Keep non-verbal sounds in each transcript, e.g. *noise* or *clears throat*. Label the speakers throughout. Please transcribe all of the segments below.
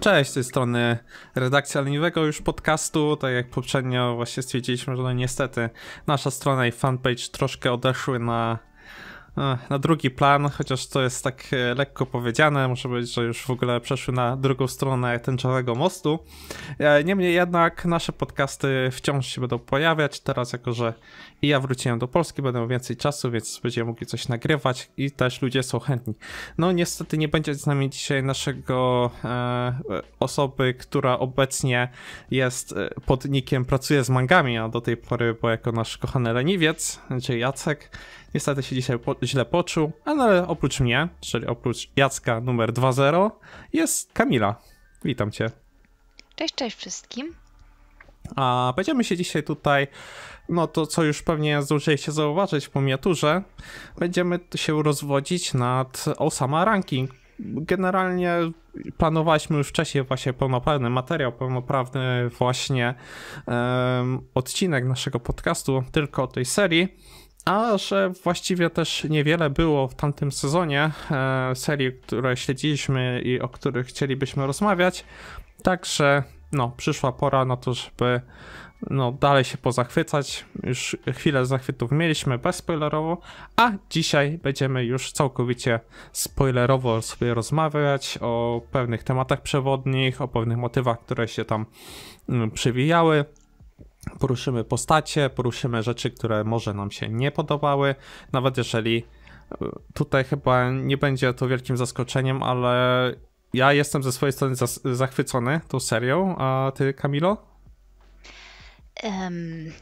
Speaker 1: Cześć, z tej strony redakcja leniwego już podcastu. Tak jak poprzednio właśnie stwierdziliśmy, że no niestety nasza strona i fanpage troszkę odeszły na na drugi plan, chociaż to jest tak e, lekko powiedziane, muszę powiedzieć, że już w ogóle przeszły na drugą stronę tęczowego mostu. E, niemniej jednak nasze podcasty wciąż się będą pojawiać, teraz jako, że i ja wróciłem do Polski, będę miał więcej czasu, więc będziemy mogli coś nagrywać i też ludzie są chętni. No niestety nie będzie z nami dzisiaj naszego e, osoby, która obecnie jest e, podnikiem pracuje z mangami, a do tej pory był jako nasz kochany leniwiec, czyli Jacek, Niestety się dzisiaj po, źle poczuł, ale oprócz mnie, czyli oprócz Jacka numer 2.0, jest Kamila. Witam cię.
Speaker 2: Cześć, cześć wszystkim.
Speaker 1: A będziemy się dzisiaj tutaj, no to co już pewnie zdążyliście zauważyć w miniaturze, będziemy się rozwodzić nad Osama Ranking. Generalnie planowaliśmy już wcześniej właśnie pełnoprawny materiał, pełnoprawny właśnie um, odcinek naszego podcastu tylko o tej serii, a że właściwie też niewiele było w tamtym sezonie e, serii, które śledziliśmy i o których chcielibyśmy rozmawiać. Także no, przyszła pora na to, żeby no, dalej się pozachwycać. Już chwilę zachwytów mieliśmy bezspoilerowo, a dzisiaj będziemy już całkowicie spoilerowo sobie rozmawiać o pewnych tematach przewodnich, o pewnych motywach, które się tam mm, przywijały poruszymy postacie, poruszymy rzeczy, które może nam się nie podobały, nawet jeżeli e, tutaj chyba nie będzie to wielkim zaskoczeniem, ale ja jestem ze swojej strony zachwycony tą serią, a ty Kamilo?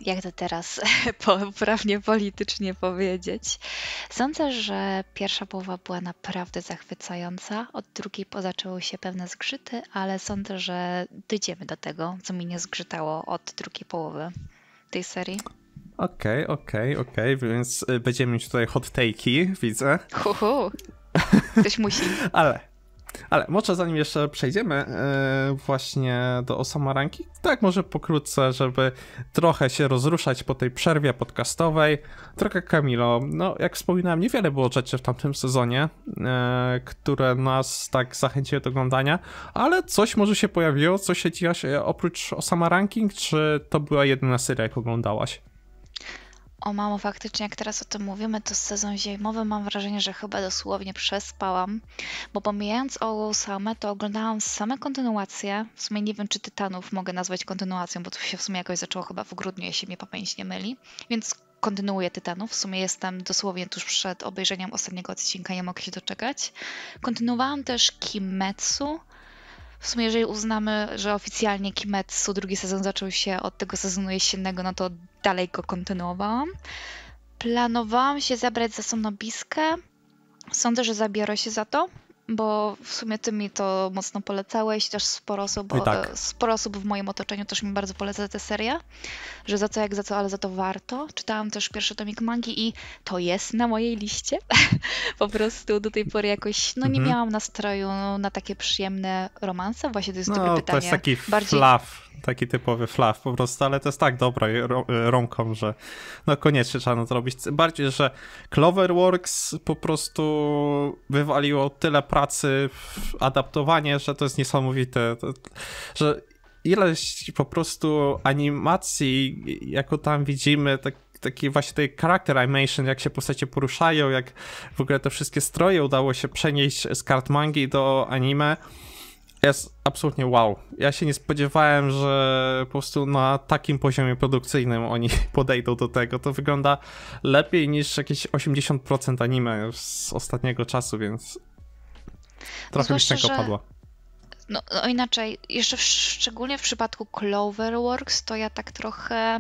Speaker 2: jak to teraz *laughs* poprawnie politycznie powiedzieć. Sądzę, że pierwsza połowa była naprawdę zachwycająca, od drugiej zaczęły się pewne zgrzyty, ale sądzę, że dojdziemy do tego, co mi nie zgrzytało od drugiej połowy tej serii.
Speaker 1: Okej, okay, okej, okay, okej, okay. więc y, będziemy mieć tutaj hot take'i, widzę.
Speaker 2: Huhu, *laughs* ktoś musi.
Speaker 1: ale ale może zanim jeszcze przejdziemy e, właśnie do Osama Ranki, tak może pokrótce, żeby trochę się rozruszać po tej przerwie podcastowej. Trochę Kamilo, no jak wspominałem, niewiele było rzeczy w tamtym sezonie, e, które nas tak zachęciły do oglądania, ale coś może się pojawiło, co się dzieje oprócz Osama Ranking, czy to była jedyna seria, jak oglądałaś?
Speaker 2: o mamo, faktycznie jak teraz o tym mówimy, to sezon zimowy mam wrażenie, że chyba dosłownie przespałam, bo pomijając Ołą same, to oglądałam same kontynuacje. W sumie nie wiem, czy Tytanów mogę nazwać kontynuacją, bo to się w sumie jakoś zaczęło chyba w grudniu, jeśli mnie pamięć nie myli. Więc kontynuuję Tytanów. W sumie jestem dosłownie tuż przed obejrzeniem ostatniego odcinka, nie mogę się doczekać. Kontynuowałam też Kimetsu, w sumie, jeżeli uznamy, że oficjalnie Kimetsu drugi sezon zaczął się od tego sezonu jesiennego, no to dalej go kontynuowałam. Planowałam się zabrać za Sonobiskę. Sądzę, że zabiorę się za to bo w sumie ty mi to mocno polecałeś, też sporo osób, tak. E, sporo osób w moim otoczeniu też mi bardzo poleca tę serię, że za co jak za co, ale za to warto. Czytałam też pierwszy tomik mangi i to jest na mojej liście. *laughs* po prostu do tej pory jakoś, no nie mhm. miałam nastroju na takie przyjemne romanse, właśnie to jest no, dobre pytanie. To jest taki Bardziej...
Speaker 1: fluff taki typowy fluff po prostu, ale to jest tak dobra romką, że no koniecznie trzeba to robić. Bardziej, że Cloverworks po prostu wywaliło tyle pracy w adaptowanie, że to jest niesamowite, to, że ileś po prostu animacji, jako tam widzimy, tak taki właśnie tej character animation, jak się postacie poruszają, jak w ogóle te wszystkie stroje udało się przenieść z kart mangi do anime, jest absolutnie wow. Ja się nie spodziewałem, że po prostu na takim poziomie produkcyjnym oni *laughs* podejdą do tego. To wygląda lepiej niż jakieś 80% anime z ostatniego czasu, więc trochę mi szczęka że... padła.
Speaker 2: No, no, inaczej, jeszcze w, szczególnie w przypadku Cloverworks, to ja tak trochę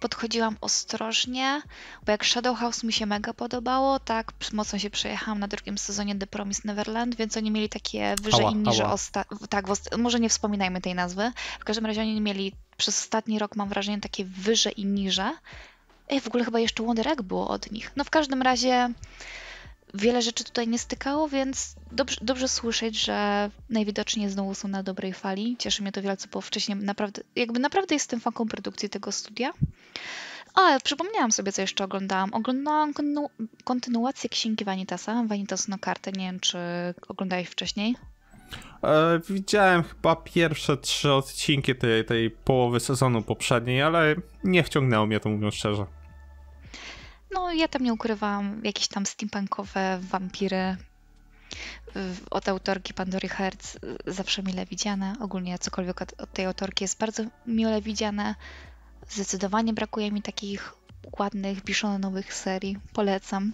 Speaker 2: podchodziłam ostrożnie, bo jak Shadow House mi się mega podobało, tak mocno się przejechałam na drugim sezonie The Promise Neverland, więc oni mieli takie wyżej ała, niż Tak, może nie wspominajmy tej nazwy. W każdym razie oni mieli przez ostatni rok, mam wrażenie, takie wyżej i niże. Ej, w ogóle chyba jeszcze Wonder Egg było od nich. No w każdym razie wiele rzeczy tutaj nie stykało, więc dobrze, dobrze słyszeć, że najwidoczniej znowu są na dobrej fali. Cieszy mnie to wielce, bo wcześniej naprawdę, jakby naprawdę jestem fanką produkcji tego studia. A, przypomniałam sobie, co jeszcze oglądałam. Oglądałam kontynu kontynuację Księgi Vanitasa, Vanitas no kartę, nie wiem, czy oglądałeś wcześniej.
Speaker 1: E, widziałem chyba pierwsze trzy odcinki tej, tej połowy sezonu poprzedniej, ale nie wciągnęło mnie to, mówiąc szczerze.
Speaker 2: No, ja tam nie ukrywałam jakieś tam steampunkowe wampiry od autorki Pandory Hertz y, zawsze mile widziane. Ogólnie cokolwiek od tej autorki jest bardzo mile widziane. Zdecydowanie brakuje mi takich ładnych, biszonowych serii. Polecam.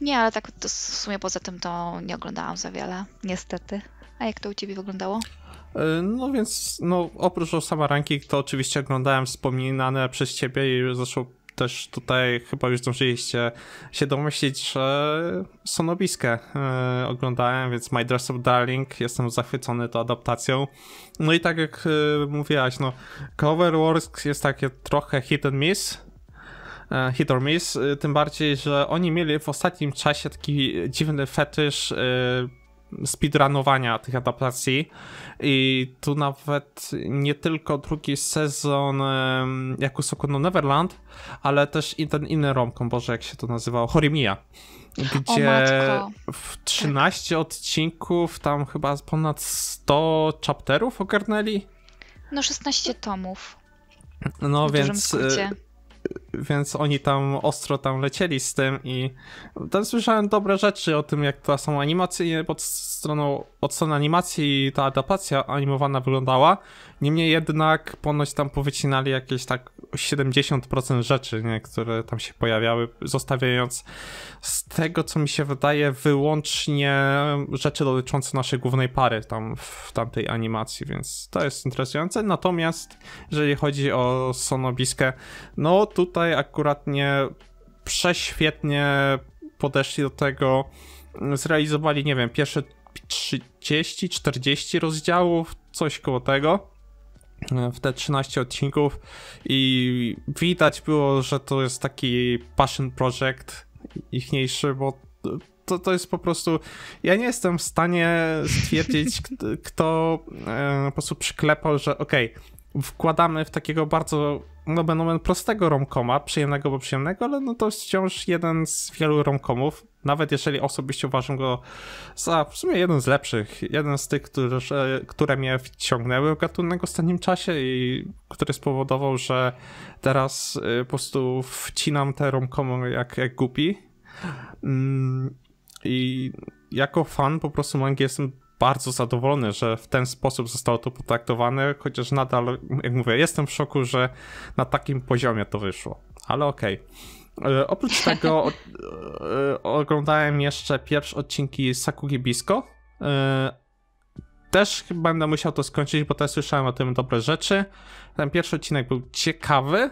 Speaker 2: Nie, ale tak w sumie poza
Speaker 1: tym to
Speaker 2: nie oglądałam za wiele, niestety. A jak to u ciebie wyglądało?
Speaker 1: E, no więc, no oprócz Osama Ranking, to oczywiście oglądałem wspominane przez ciebie i zresztą też tutaj chyba już zdążyliście się domyślić, że Sonobiskę e, oglądałem, więc My Dress of Darling, jestem zachwycony tą adaptacją. No i tak jak e, mówiłaś, no Cover Wars jest takie trochę hit and miss, e, hit or miss, tym bardziej, że oni mieli w ostatnim czasie taki dziwny fetysz speedrunowania tych adaptacji. I tu nawet nie tylko drugi sezon jak Usoko no Neverland, ale też i ten inny romkom, boże jak się to nazywało, Horimia, gdzie w 13 tak. odcinków tam chyba ponad 100 chapterów ogarnęli.
Speaker 2: No 16 tomów.
Speaker 1: No w więc e, więc oni tam ostro tam lecieli z tym i tam słyszałem dobre rzeczy o tym, jak to są animacje pod stroną, od strony animacji ta adaptacja animowana wyglądała Niemniej jednak ponoć tam powycinali jakieś tak 70% rzeczy, nie, które tam się pojawiały, zostawiając z tego, co mi się wydaje, wyłącznie rzeczy dotyczące naszej głównej pary tam w tamtej animacji, więc to jest interesujące. Natomiast jeżeli chodzi o Sonobiskę, no tutaj akurat nie prześwietnie podeszli do tego, zrealizowali, nie wiem, pierwsze 30-40 rozdziałów, coś koło tego w te 13 odcinków i widać było, że to jest taki passion project ichniejszy, bo to, to jest po prostu. Ja nie jestem w stanie stwierdzić, kto, *laughs* kto e, po prostu przyklepał, że okej, okay, wkładamy w takiego bardzo, no benomen no, prostego romkoma, przyjemnego bo przyjemnego, ale no to wciąż jeden z wielu romkomów, nawet jeżeli osobiście uważam go za w sumie jeden z lepszych, jeden z tych, które, które mnie wciągnęły w gatunek w ostatnim czasie i który spowodował, że teraz y, po prostu wcinam te romkomy jak, jak głupi. Mm, I jako fan po prostu mangi jestem bardzo zadowolony, że w ten sposób zostało to potraktowane, chociaż nadal, jak mówię, jestem w szoku, że na takim poziomie to wyszło. Ale okej. Okay. E, oprócz *laughs* tego e, oglądałem jeszcze pierwsze odcinki Sakugi Bisko. E, też będę musiał to skończyć, bo też słyszałem o tym dobre rzeczy. Ten pierwszy odcinek był ciekawy,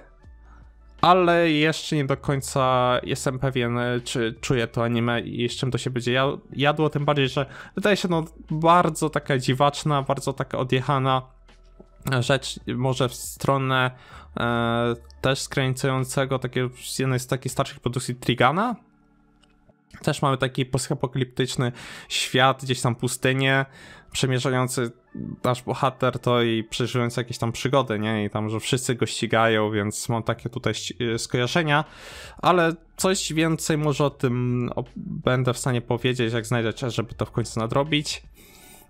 Speaker 1: ale jeszcze nie do końca jestem pewien, e, czy czuję to anime i z czym to się będzie jadło, tym bardziej, że wydaje się no bardzo taka dziwaczna, bardzo taka odjechana e, rzecz, może w stronę e, też skręcającego takie, jednej z takich starszych produkcji Trigana, też mamy taki postapokaliptyczny świat, gdzieś tam pustynię, przemierzający nasz bohater to i przeżywający jakieś tam przygody, nie? I tam, że wszyscy go ścigają, więc mam takie tutaj y, skojarzenia, ale coś więcej może o tym będę w stanie powiedzieć, jak znajdę czas, żeby to w końcu nadrobić.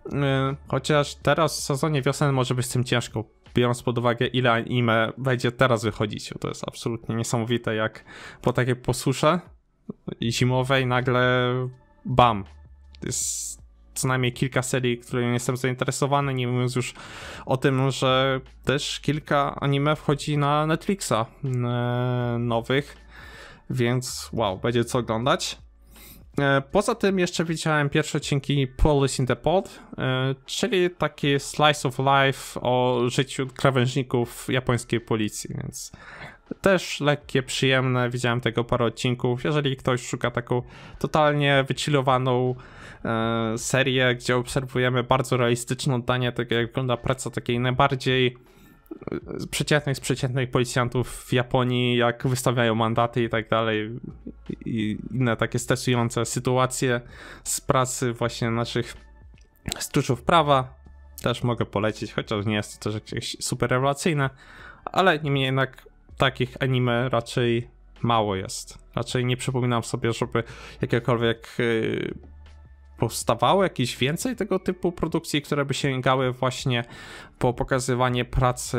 Speaker 1: Y, chociaż teraz w sezonie wiosennym może być z tym ciężko, biorąc pod uwagę ile anime będzie teraz wychodzić. To jest absolutnie niesamowite, jak po takie posusze zimowej nagle bam. Jest co najmniej kilka serii, którymi jestem zainteresowany, nie mówiąc już o tym, że też kilka anime wchodzi na Netflixa e, nowych, więc wow, będzie co oglądać. E, poza tym jeszcze widziałem pierwsze odcinki Police in the Pod, e, czyli taki slice of life o życiu krawężników japońskiej policji, więc też lekkie, przyjemne, widziałem tego parę odcinków. Jeżeli ktoś szuka taką totalnie wycilowaną e, serię, gdzie obserwujemy bardzo realistyczne oddanie tego, tak jak wygląda praca takiej najbardziej e, przeciętnych z przeciętnych policjantów w Japonii, jak wystawiają mandaty i tak dalej, i inne takie stresujące sytuacje z pracy właśnie naszych stróżów prawa, też mogę polecić, chociaż nie jest to też jakieś super rewelacyjne, ale niemniej jednak takich anime raczej mało jest. Raczej nie przypominam sobie, żeby jakiekolwiek y, powstawało jakieś więcej tego typu produkcji, które by sięgały właśnie po pokazywanie pracy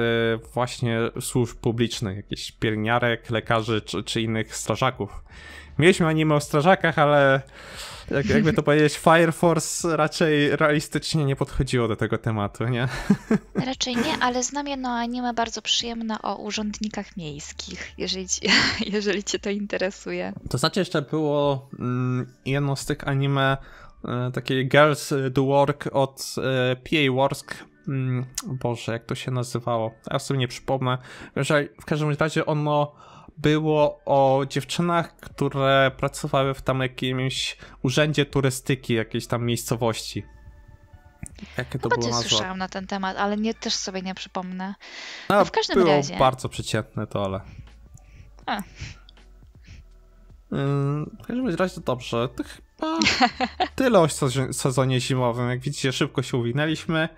Speaker 1: właśnie służb publicznych, jakichś pielniarek, lekarzy czy, czy innych strażaków. Mieliśmy anime o strażakach, ale jak, jakby to powiedzieć, *laughs* Fire Force raczej realistycznie nie podchodziło do tego tematu, nie?
Speaker 2: *laughs* Raczej nie, ale znam jedno anime bardzo przyjemne o urzędnikach miejskich, jeżeli, *laughs* jeżeli cię to interesuje.
Speaker 1: To znaczy jeszcze było mm, jedno z tych anime, E, takie Girls Do Work od e, PA Worsk. Mm, Boże, jak to się nazywało? Ja sobie nie przypomnę. W każdym razie ono było o dziewczynach, które pracowały w tam jakimś urzędzie turystyki jakiejś tam miejscowości. Jakie to było nazwa? słyszałam
Speaker 2: na ten temat, ale nie, też sobie nie przypomnę. No, no w każdym było razie. bardzo
Speaker 1: przeciętne to, ale... A. Mm, w każdym razie to dobrze. To Tyle *laughs* tyle o sezonie zimowym. Jak widzicie, szybko się uwinęliśmy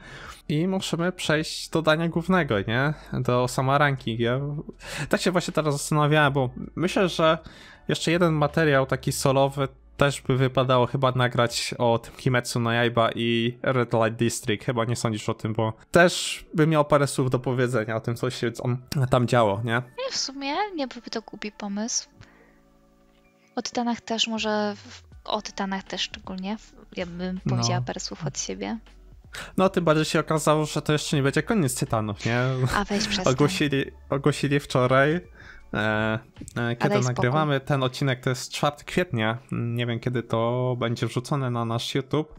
Speaker 1: i musimy przejść do dania głównego, nie? Do samaranki. Ja tak się właśnie teraz zastanawiałem, bo myślę, że jeszcze jeden materiał taki solowy też by wypadało chyba nagrać o tym Kimetsu no Yaiba i Red Light District. Chyba nie sądzisz o tym, bo też bym miał parę słów do powiedzenia o tym, co się tam działo, nie? Nie
Speaker 2: w sumie nie byłby to głupi pomysł. O Titanach też może o Tytanach też szczególnie. Ja bym powiedziała no. parę słów od siebie.
Speaker 1: No, tym bardziej się okazało, że to jeszcze nie będzie koniec Tytanów, nie? A weź *laughs* przez ogłosili, ogłosili wczoraj, e, e, kiedy nagrywamy spoko. ten odcinek, to jest 4 kwietnia. Nie wiem, kiedy to będzie wrzucone na nasz YouTube.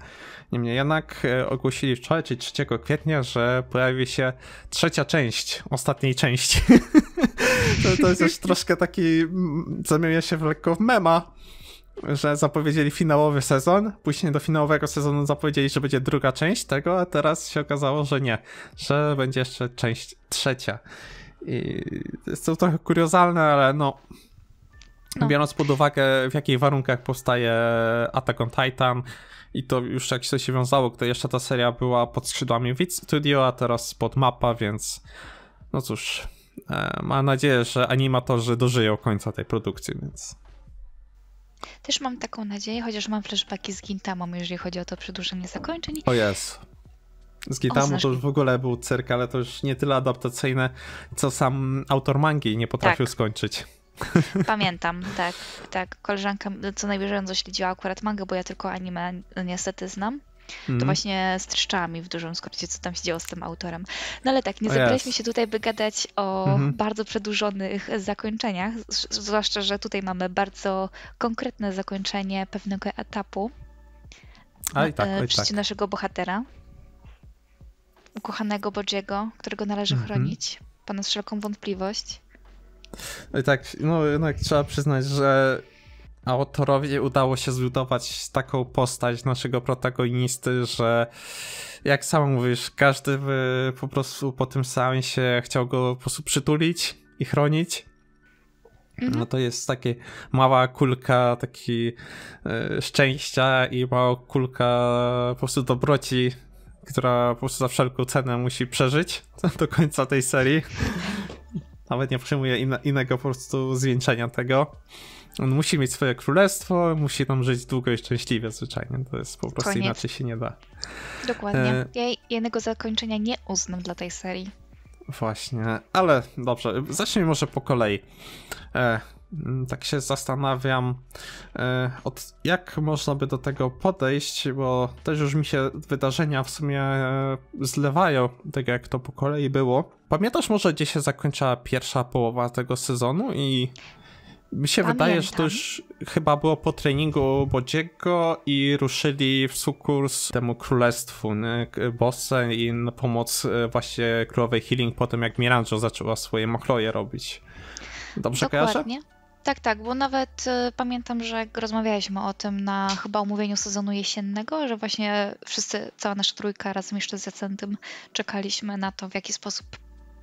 Speaker 1: Niemniej jednak e, ogłosili wczoraj, czyli 3 kwietnia, że pojawi się trzecia część, ostatniej części. *laughs* to, to jest już *laughs* troszkę taki, mm, zamienia się w lekko w mema, że zapowiedzieli finałowy sezon, później do finałowego sezonu zapowiedzieli, że będzie druga część tego, a teraz się okazało, że nie, że będzie jeszcze część trzecia. I jest to trochę kuriozalne, ale no, no. biorąc pod uwagę w jakich warunkach powstaje Attack on Titan i to już jak się wiązało, gdy jeszcze ta seria była pod skrzydłami Wit Studio, a teraz pod mapa, więc no cóż, e, mam nadzieję, że animatorzy dożyją końca tej produkcji, więc...
Speaker 2: Też mam taką nadzieję, chociaż mam flashbacki z Gintamą, jeżeli chodzi o to przedłużenie zakończeń. O
Speaker 1: jest. Z Gintamą to już w ogóle był cyrk, ale to już nie tyle adaptacyjne, co sam autor mangi nie potrafił tak. skończyć. *laughs*
Speaker 2: Pamiętam, tak, tak. Koleżanka co najwyżej śledziła akurat mangę, bo ja tylko anime niestety znam. Mm. To mhm. właśnie z trzczami w dużym skrócie, co tam się działo z tym autorem. No ale tak, nie zabraliśmy się tutaj, by gadać o mm -hmm. bardzo przedłużonych zakończeniach, zwłaszcza, że tutaj mamy bardzo konkretne zakończenie pewnego etapu
Speaker 1: oj, e, tak, oj, tak.
Speaker 2: naszego bohatera, ukochanego Bodziego, którego należy mm -hmm. chronić, ponad wszelką wątpliwość.
Speaker 1: No i tak, no, no trzeba przyznać, że autorowi udało się zbudować taką postać naszego protagonisty, że jak sam mówisz, każdy by po prostu po tym się chciał go po prostu przytulić i chronić. No mhm. to jest takie mała kulka taki y, szczęścia i mała kulka po prostu dobroci, która po prostu za wszelką cenę musi przeżyć *laughs* do końca tej serii. *laughs* Nawet nie przyjmuję innego po prostu zwieńczenia tego. On musi mieć swoje królestwo, musi tam żyć długo i szczęśliwie zwyczajnie. To jest po prostu Koniec. inaczej się nie da. Dokładnie. E,
Speaker 2: ja jednego zakończenia nie uznam dla tej serii.
Speaker 1: Właśnie, ale dobrze, zacznijmy może po kolei. E, tak się zastanawiam, e, od, jak można by do tego podejść, bo też już mi się wydarzenia w sumie e, zlewają, tak jak to po kolei było. Pamiętasz może, gdzie się zakończyła pierwsza połowa tego sezonu i mi się Pamiętam. wydaje, że to już chyba było po treningu Bodziego i ruszyli w sukurs temu królestwu, nie? i na pomoc e, właśnie królowej Healing po tym, jak Miranjo zaczęła swoje machloje robić. Dobrze Dokładnie.
Speaker 2: Kojarzę? Tak, tak, bo nawet y, pamiętam, że jak rozmawialiśmy o tym na chyba omówieniu sezonu jesiennego, że właśnie wszyscy, cała nasza trójka razem jeszcze z Jacentym czekaliśmy na to, w jaki sposób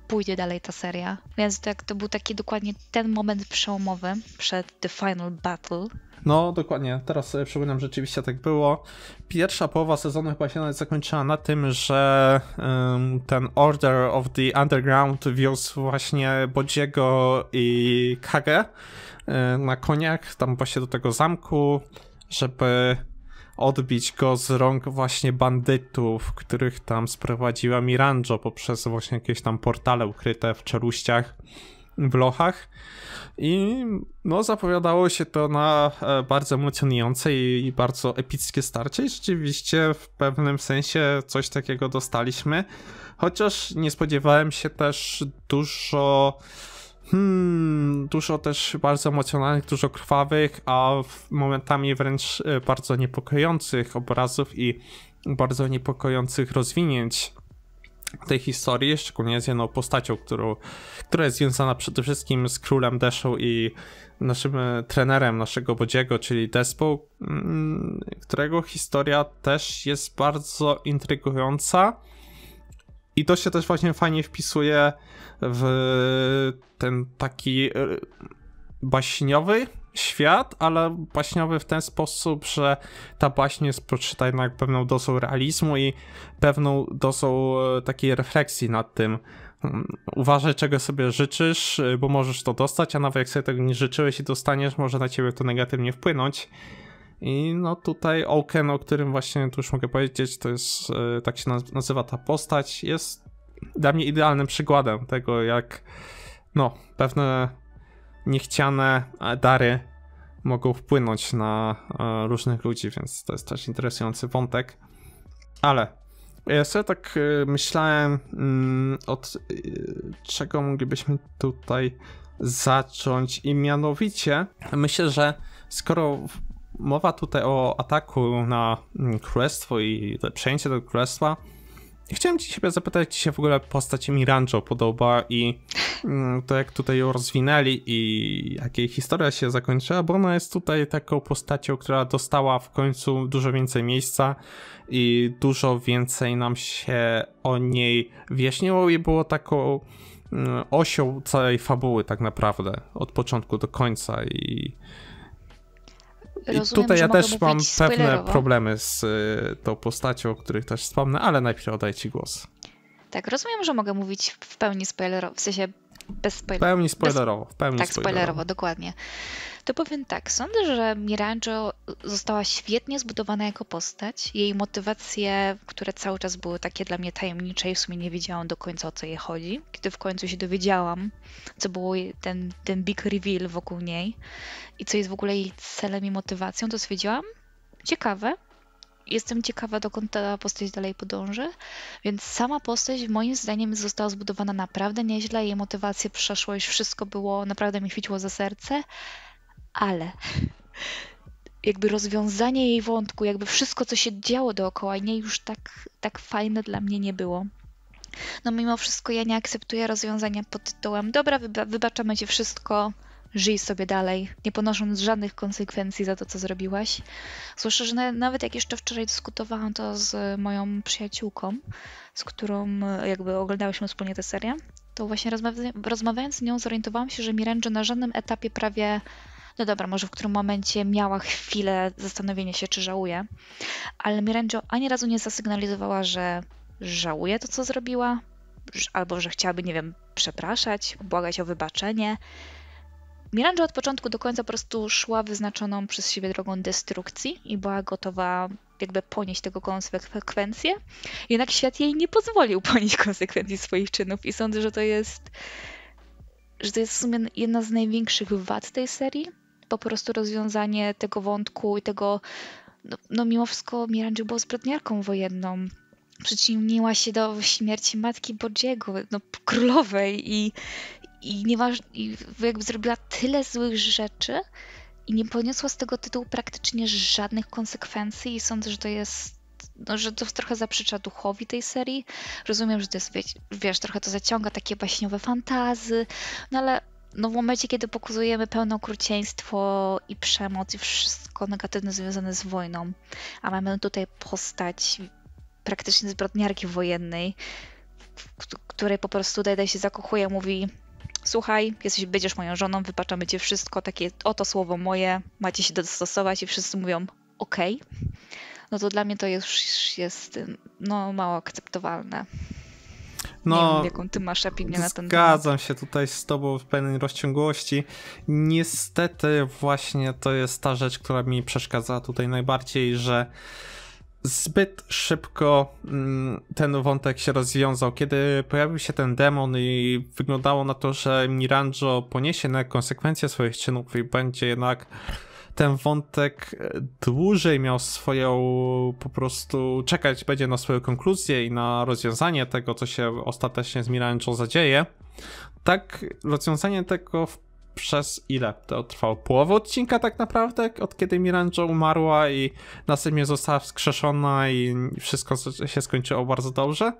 Speaker 2: pójdzie dalej ta seria. Więc tak, to był taki dokładnie ten moment przełomowy przed The Final Battle.
Speaker 1: No, dokładnie. Teraz sobie przypominam, rzeczywiście tak było. Pierwsza połowa sezonu chyba się nawet zakończyła na tym, że um, ten Order of the Underground wiózł właśnie Bodziego i Kage na koniak, tam właśnie do tego zamku, żeby odbić go z rąk właśnie bandytów, których tam sprowadziła Miranjo poprzez właśnie jakieś tam portale ukryte w czeluściach w lochach i no zapowiadało się to na e, bardzo emocjonujące i, i, bardzo epickie starcie i rzeczywiście w pewnym sensie coś takiego dostaliśmy, chociaż nie spodziewałem się też dużo hmm, dużo też bardzo emocjonalnych, dużo krwawych, a momentami wręcz e, bardzo niepokojących obrazów i bardzo niepokojących rozwinięć tej historii, szczególnie z jedną postacią, którą, która jest związana przede wszystkim z królem Deszą i naszym e, trenerem naszego Bodziego, czyli Despą, mm, którego historia też jest bardzo intrygująca i to się też właśnie fajnie wpisuje w ten taki e, baśniowy świat, ale baśniowy w ten sposób, że ta baśń jest poczyta jednak pewną dozą realizmu i pewną dozą e, takiej refleksji nad tym. Mm, uważaj, czego sobie życzysz, e, bo możesz to dostać, a nawet jak sobie tego nie życzyłeś i dostaniesz, może na ciebie to negatywnie wpłynąć. I no tutaj Oken, o którym właśnie tu już mogę powiedzieć, to jest, e, tak się nazywa ta postać, jest dla mnie idealnym przykładem tego, jak no, pewne niechciane dary mogą wpłynąć na e, różnych ludzi, więc to jest też interesujący wątek. Ale ja sobie tak e, myślałem, mm, od czego moglibyśmy tutaj zacząć, i mianowicie myślę, że skoro mowa tutaj o ataku na mm, królestwo i przejęcie tego królestwa. Chciałem ci ciebie zapytać, czy się w ogóle postać Miranjo podoba i mm, to jak tutaj ją rozwinęli i jak jej historia się zakończyła, bo ona jest tutaj taką postacią, która dostała w końcu dużo więcej miejsca i dużo więcej nam się o niej wyjaśniło i było taką mm, osią całej fabuły tak naprawdę, od początku do końca i Rozumiem, tutaj ja też mam pewne problemy z y, tą postacią, o których też wspomnę, ale najpierw oddaję ci głos.
Speaker 2: Tak, rozumiem, że mogę mówić w pełni spoilerowo, w sensie bez spoilerów. W pełni spoilerowo, w pełni bez, Tak, spoilerowo, dokładnie to powiem tak, sądzę, że Miranjo została świetnie zbudowana jako postać. Jej motywacje, które cały czas były takie dla mnie tajemnicze i w sumie nie wiedziałam do końca o co jej chodzi. Kiedy w końcu się dowiedziałam, co było ten, ten big reveal wokół niej i co jest w ogóle jej celem i motywacją, to stwierdziłam, ciekawe, jestem ciekawa, dokąd ta postać dalej podąży. Więc sama postać, moim zdaniem, została zbudowana naprawdę nieźle. Jej motywacje, przeszłość, wszystko było naprawdę mi chwyciło za serce ale jakby rozwiązanie jej wątku, jakby wszystko, co się działo dookoła niej już tak, tak fajne dla mnie nie było. No mimo wszystko ja nie akceptuję rozwiązania pod tytułem dobra, wyba wybaczamy ci wszystko, żyj sobie dalej, nie ponosząc żadnych konsekwencji za to, co zrobiłaś. Słyszę, że nawet jak jeszcze wczoraj dyskutowałam to z moją przyjaciółką, z którą e, jakby oglądałyśmy wspólnie tę serię, to właśnie rozmawia rozmawiając z nią zorientowałam się, że Miranjo na żadnym etapie prawie no dobra, może w którym momencie miała chwilę zastanowienia się, czy żałuje, ale Mirangio ani razu nie zasygnalizowała, że żałuje to, co zrobiła, albo że chciałaby, nie wiem, przepraszać, błagać o wybaczenie. Mirangio od początku do końca po prostu szła wyznaczoną przez siebie drogą destrukcji i była gotowa jakby ponieść tego konsekwencje, jednak świat jej nie pozwolił ponieść konsekwencji swoich czynów i sądzę, że to jest że to jest w sumie jedna z największych wad tej serii, po prostu rozwiązanie tego wątku i tego, no, no mimo wszystko Miranju było zbrodniarką wojenną. Przyczyniła się do śmierci matki Bodziego, no, królowej i, i, nieważne, i jakby zrobiła tyle złych rzeczy i nie poniosła z tego tytułu praktycznie żadnych konsekwencji i sądzę, że to jest no, że to trochę zaprzecza duchowi tej serii. Rozumiem, że to jest, wiesz, trochę to zaciąga takie baśniowe fantazy, no ale no w momencie, kiedy pokazujemy pełne okrucieństwo i przemoc i wszystko negatywne związane z wojną, a mamy tutaj postać praktycznie zbrodniarki wojennej, której po prostu Dajda się zakochuje, mówi słuchaj, jesteś, będziesz moją żoną, wypaczamy cię wszystko, takie oto słowo moje, macie się dostosować i wszyscy mówią okej, okay. no to dla mnie to już jest no, mało akceptowalne. No, nie wiem, jaką ty masz opinię na ten temat.
Speaker 1: Zgadzam się tutaj z tobą w pewnej rozciągłości. Niestety właśnie to jest ta rzecz, która mi przeszkadza tutaj najbardziej, że zbyt szybko mm, ten wątek się rozwiązał. Kiedy pojawił się ten demon i wyglądało na to, że Miranjo poniesie na konsekwencje swoich czynów i będzie jednak ten wątek e, dłużej miał swoją po prostu czekać będzie na swoją konkluzję i na rozwiązanie tego, co się ostatecznie z Miranczą zadzieje. Tak, rozwiązanie tego przez ile to trwało? Połowę odcinka tak naprawdę, od kiedy Miranjo umarła i następnie została wskrzeszona i wszystko się skończyło bardzo dobrze.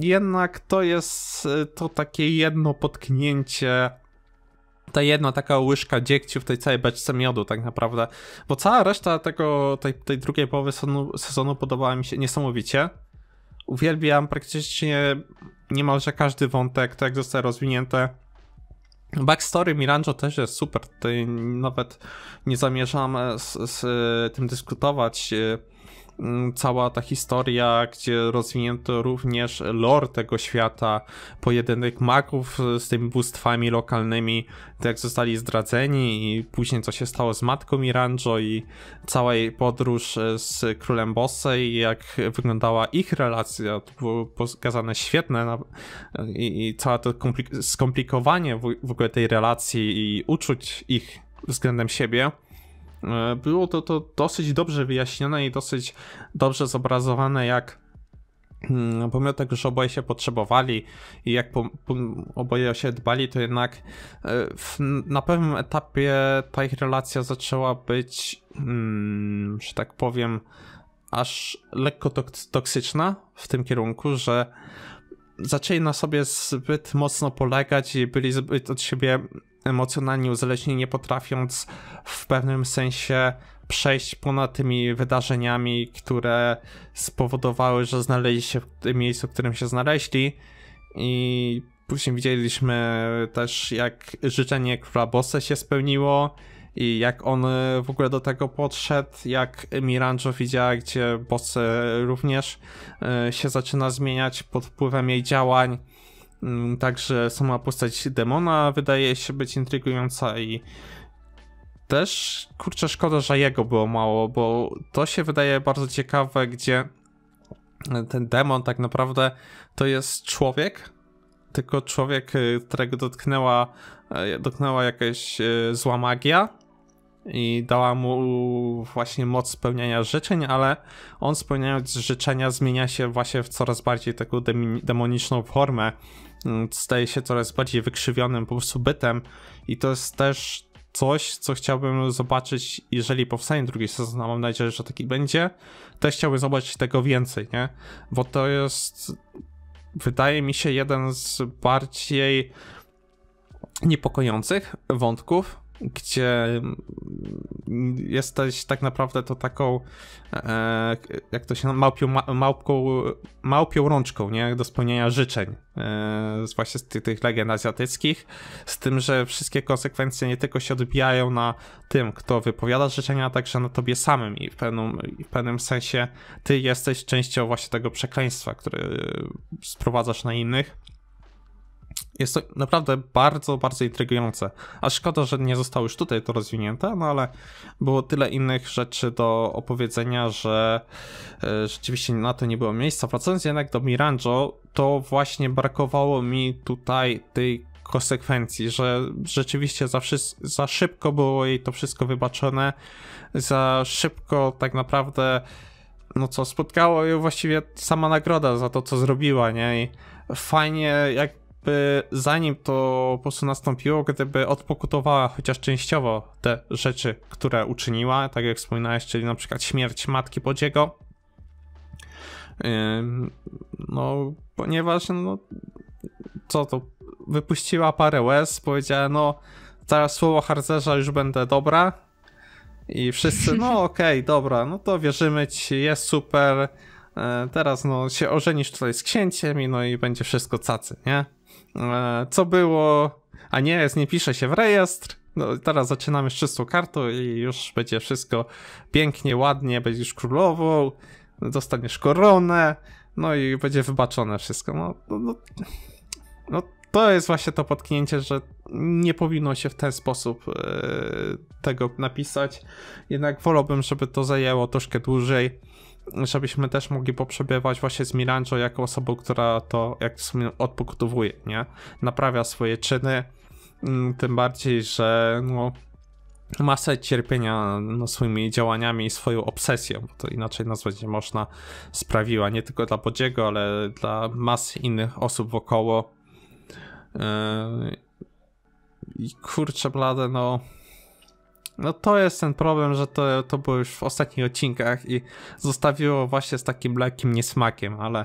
Speaker 1: Jednak to jest e, to takie jedno potknięcie ta jedna taka łyżka dziegciu w tej całej beczce miodu tak naprawdę, bo cała reszta tego, tej, tej drugiej połowy sezonu, sezonu podobała mi się niesamowicie. Uwielbiam praktycznie niemalże każdy wątek, to jak zostaje rozwinięte. Backstory Miranjo też jest super, tutaj nawet nie zamierzam e, z, z e, tym dyskutować. E, Mm, cała ta historia, gdzie rozwinięto również lore tego świata, pojedynek magów z tymi bóstwami lokalnymi, to jak zostali zdradzeni i później co się stało z matką Miranjo i cała jej podróż e, z królem Bossej i jak wyglądała ich relacja, to było pokazane świetne i, i całe to skomplikowanie w, w ogóle tej relacji i uczuć ich względem siebie E, było to, to dosyć dobrze wyjaśnione i dosyć dobrze zobrazowane, jak mm, pomimo tego, że oboje się potrzebowali i jak po, po, oboje się dbali, to jednak e, w, na pewnym etapie ta ich relacja zaczęła być, hmm, że tak powiem, aż lekko toksyczna w tym kierunku, że zaczęli na sobie zbyt mocno polegać i byli zbyt od siebie emocjonalnie uzależnieni, nie potrafiąc w pewnym sensie przejść ponad tymi wydarzeniami, które spowodowały, że znaleźli się w tym miejscu, w którym się znaleźli. I później widzieliśmy też, jak życzenie króla Bossa się spełniło i jak on w ogóle do tego podszedł, jak Miranjo widziała, gdzie Boss również e, się zaczyna zmieniać pod wpływem jej działań Mm, także sama postać demona wydaje się być intrygująca i też kurczę szkoda, że jego było mało, bo to się wydaje bardzo ciekawe, gdzie ten demon tak naprawdę to jest człowiek, tylko człowiek, y, którego dotknęła, y, dotknęła jakaś y, zła magia i dała mu właśnie moc spełniania życzeń, ale on spełniając życzenia zmienia się właśnie w coraz bardziej taką demoniczną formę Mm, staje się coraz bardziej wykrzywionym po prostu bytem i to jest też coś, co chciałbym zobaczyć, jeżeli powstanie drugi sezon, a mam nadzieję, że taki będzie, też chciałbym zobaczyć tego więcej, nie? Bo to jest, wydaje mi się, jeden z bardziej niepokojących wątków gdzie jesteś tak naprawdę to taką, e, e jak to się małpią, małpką, małpią rączką, nie? Do spełnienia życzeń, e, właśnie z tych, tych legend azjatyckich, z tym, że wszystkie konsekwencje nie tylko się odbijają na tym, kto wypowiada życzenia, także na tobie samym i w pewnym, i w pewnym sensie ty jesteś częścią właśnie tego przekleństwa, które sprowadzasz na innych jest to naprawdę bardzo, bardzo intrygujące. A szkoda, że nie zostało już tutaj to rozwinięte, no ale było tyle innych rzeczy do opowiedzenia, że e, rzeczywiście na to nie było miejsca. Wracając jednak do Miranjo, to właśnie brakowało mi tutaj tej konsekwencji, że rzeczywiście za, za szybko było jej to wszystko wybaczone, za szybko tak naprawdę no co, spotkało ją właściwie sama nagroda za to, co zrobiła, nie? I fajnie, jak zanim to po prostu nastąpiło, gdyby odpokutowała chociaż częściowo te rzeczy, które uczyniła, tak jak wspominałeś, czyli na przykład śmierć matki Bodziego. No, ponieważ, no, co to, wypuściła parę łez, powiedziała, no, teraz słowo harcerza już będę dobra. I wszyscy, no *laughs* okej, okay, dobra, no to wierzymy ci, jest super. E, teraz no się ożenisz tutaj z księciem i no i będzie wszystko cacy, nie? E, co było, a nie jest, nie pisze się w rejestr. No, teraz zaczynamy z czystą kartą i już będzie wszystko pięknie, ładnie, będziesz królową, dostaniesz koronę, no i będzie wybaczone wszystko. No, no, no, no to jest właśnie to potknięcie, że nie powinno się w ten sposób yy, tego napisać. Jednak wolałbym, żeby to zajęło troszkę dłużej żebyśmy też mogli poprzebywać właśnie z Miranjo jako osobą, która to, jak sumie odpokutowuje, nie? Naprawia swoje czyny, mm, tym bardziej, że no, masę cierpienia no, swoimi działaniami i swoją obsesją, bo to inaczej nazwać nie można, sprawiła nie tylko dla Bodziego, ale dla masy innych osób wokoło. Yy... I kurczę blade, no no to jest ten problem, że to, to było już w ostatnich odcinkach i zostawiło właśnie z takim lekkim niesmakiem, ale